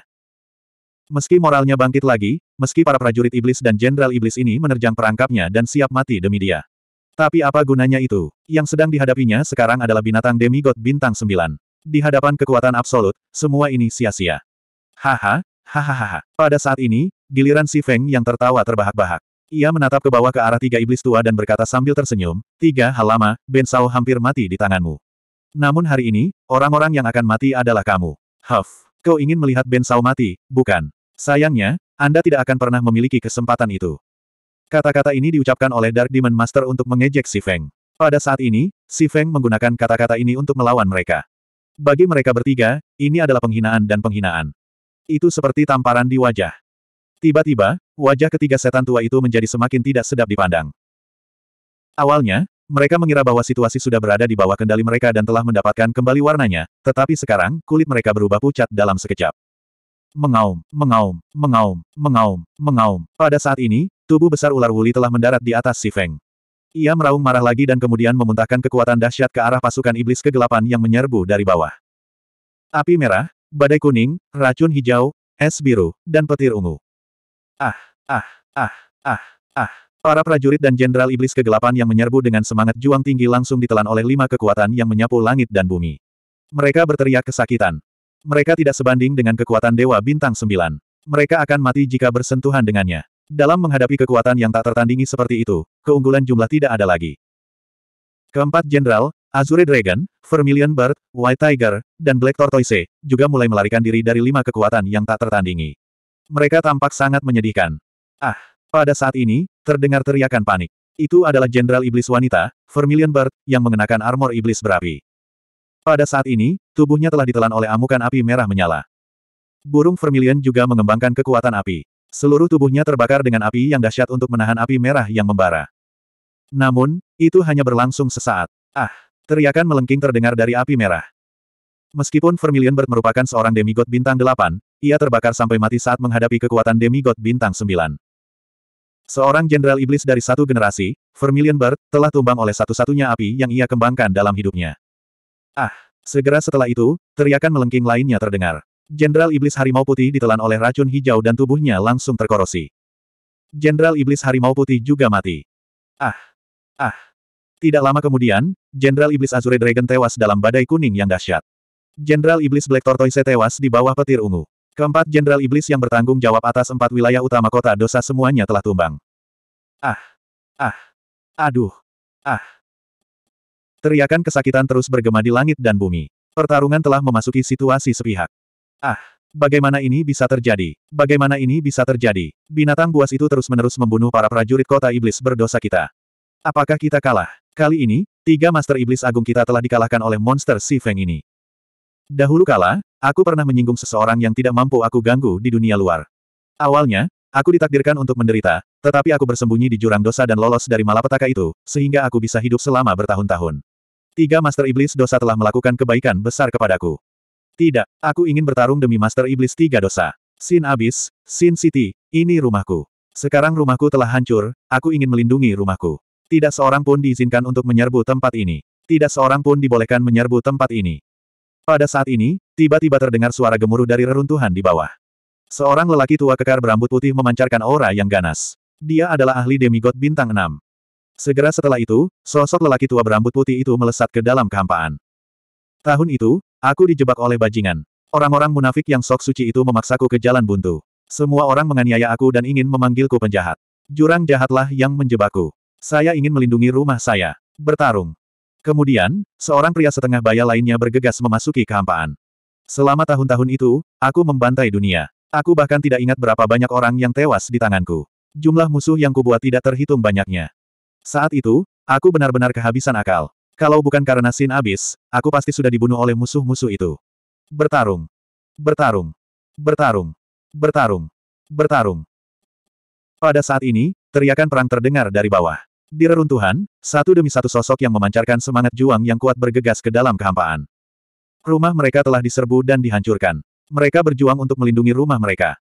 Meski moralnya bangkit lagi, meski para prajurit iblis dan jenderal iblis ini menerjang perangkapnya dan siap mati demi dia. Tapi apa gunanya itu? Yang sedang dihadapinya sekarang adalah binatang demigod bintang sembilan. Di hadapan kekuatan absolut, semua ini sia-sia. Haha, hahaha. Pada saat ini, giliran si Feng yang tertawa terbahak-bahak. Ia menatap ke bawah ke arah tiga iblis tua dan berkata sambil tersenyum, Tiga hal lama, Ben Sao hampir mati di tanganmu. Namun hari ini, orang-orang yang akan mati adalah kamu. Huff, kau ingin melihat Ben Sao mati, bukan? Sayangnya, Anda tidak akan pernah memiliki kesempatan itu. Kata-kata ini diucapkan oleh Dark Demon Master untuk mengejek Si Feng. Pada saat ini, Si Feng menggunakan kata-kata ini untuk melawan mereka. Bagi mereka bertiga, ini adalah penghinaan dan penghinaan. Itu seperti tamparan di wajah. Tiba-tiba, wajah ketiga setan tua itu menjadi semakin tidak sedap dipandang. Awalnya, mereka mengira bahwa situasi sudah berada di bawah kendali mereka dan telah mendapatkan kembali warnanya, tetapi sekarang, kulit mereka berubah pucat dalam sekejap. Mengaum, mengaum, mengaum, mengaum, mengaum. Pada saat ini, tubuh besar ular wuli telah mendarat di atas si Feng. Ia meraung marah lagi dan kemudian memuntahkan kekuatan dahsyat ke arah pasukan iblis kegelapan yang menyerbu dari bawah. Api merah, badai kuning, racun hijau, es biru, dan petir ungu. Ah, ah, ah, ah, ah. Para prajurit dan jenderal iblis kegelapan yang menyerbu dengan semangat juang tinggi langsung ditelan oleh lima kekuatan yang menyapu langit dan bumi. Mereka berteriak kesakitan. Mereka tidak sebanding dengan kekuatan Dewa Bintang Sembilan. Mereka akan mati jika bersentuhan dengannya. Dalam menghadapi kekuatan yang tak tertandingi seperti itu, keunggulan jumlah tidak ada lagi. Keempat jenderal, Azure Dragon, Vermilion Bird, White Tiger, dan Black Tortoise, juga mulai melarikan diri dari lima kekuatan yang tak tertandingi. Mereka tampak sangat menyedihkan. Ah, pada saat ini, terdengar teriakan panik. Itu adalah Jenderal Iblis Wanita, Vermilion Bird, yang mengenakan armor iblis berapi. Pada saat ini, tubuhnya telah ditelan oleh amukan api merah menyala. Burung vermilion juga mengembangkan kekuatan api. Seluruh tubuhnya terbakar dengan api yang dahsyat untuk menahan api merah yang membara. Namun, itu hanya berlangsung sesaat. Ah, teriakan melengking terdengar dari api merah. Meskipun Vermilion Bird merupakan seorang demigod bintang delapan, ia terbakar sampai mati saat menghadapi kekuatan demigod bintang sembilan. Seorang jenderal iblis dari satu generasi, Vermilion Bird, telah tumbang oleh satu-satunya api yang ia kembangkan dalam hidupnya. Ah! Segera setelah itu, teriakan melengking lainnya terdengar. Jenderal Iblis Harimau Putih ditelan oleh racun hijau dan tubuhnya langsung terkorosi. Jenderal Iblis Harimau Putih juga mati. Ah! Ah! Tidak lama kemudian, Jenderal Iblis Azure Dragon tewas dalam badai kuning yang dahsyat. Jenderal Iblis Black Tortoise tewas di bawah petir ungu. Keempat Jenderal Iblis yang bertanggung jawab atas empat wilayah utama kota dosa semuanya telah tumbang. Ah! Ah! Aduh! Ah! Teriakan kesakitan terus bergema di langit dan bumi. Pertarungan telah memasuki situasi sepihak. Ah, bagaimana ini bisa terjadi? Bagaimana ini bisa terjadi? Binatang buas itu terus-menerus membunuh para prajurit kota iblis berdosa kita. Apakah kita kalah? Kali ini, tiga master iblis agung kita telah dikalahkan oleh monster Si Feng ini. Dahulu kala, aku pernah menyinggung seseorang yang tidak mampu aku ganggu di dunia luar. Awalnya, aku ditakdirkan untuk menderita, tetapi aku bersembunyi di jurang dosa dan lolos dari malapetaka itu, sehingga aku bisa hidup selama bertahun-tahun. Tiga Master Iblis Dosa telah melakukan kebaikan besar kepadaku. Tidak, aku ingin bertarung demi Master Iblis Tiga Dosa. Sin Abis, Sin City, ini rumahku. Sekarang rumahku telah hancur, aku ingin melindungi rumahku. Tidak seorang pun diizinkan untuk menyerbu tempat ini. Tidak seorang pun dibolehkan menyerbu tempat ini. Pada saat ini, tiba-tiba terdengar suara gemuruh dari reruntuhan di bawah. Seorang lelaki tua kekar berambut putih memancarkan aura yang ganas. Dia adalah ahli demigod bintang 6. Segera setelah itu, sosok lelaki tua berambut putih itu melesat ke dalam kehampaan. Tahun itu, aku dijebak oleh bajingan. Orang-orang munafik yang sok suci itu memaksaku ke jalan buntu. Semua orang menganiaya aku dan ingin memanggilku penjahat. Jurang jahatlah yang menjebakku. Saya ingin melindungi rumah saya. Bertarung. Kemudian, seorang pria setengah baya lainnya bergegas memasuki kehampaan. Selama tahun-tahun itu, aku membantai dunia. Aku bahkan tidak ingat berapa banyak orang yang tewas di tanganku. Jumlah musuh yang kubuat tidak terhitung banyaknya. Saat itu, aku benar-benar kehabisan akal. Kalau bukan karena sin abis, aku pasti sudah dibunuh oleh musuh-musuh itu. Bertarung. Bertarung. Bertarung. Bertarung. Bertarung. Pada saat ini, teriakan perang terdengar dari bawah. Di reruntuhan, satu demi satu sosok yang memancarkan semangat juang yang kuat bergegas ke dalam kehampaan. Rumah mereka telah diserbu dan dihancurkan. Mereka berjuang untuk melindungi rumah mereka.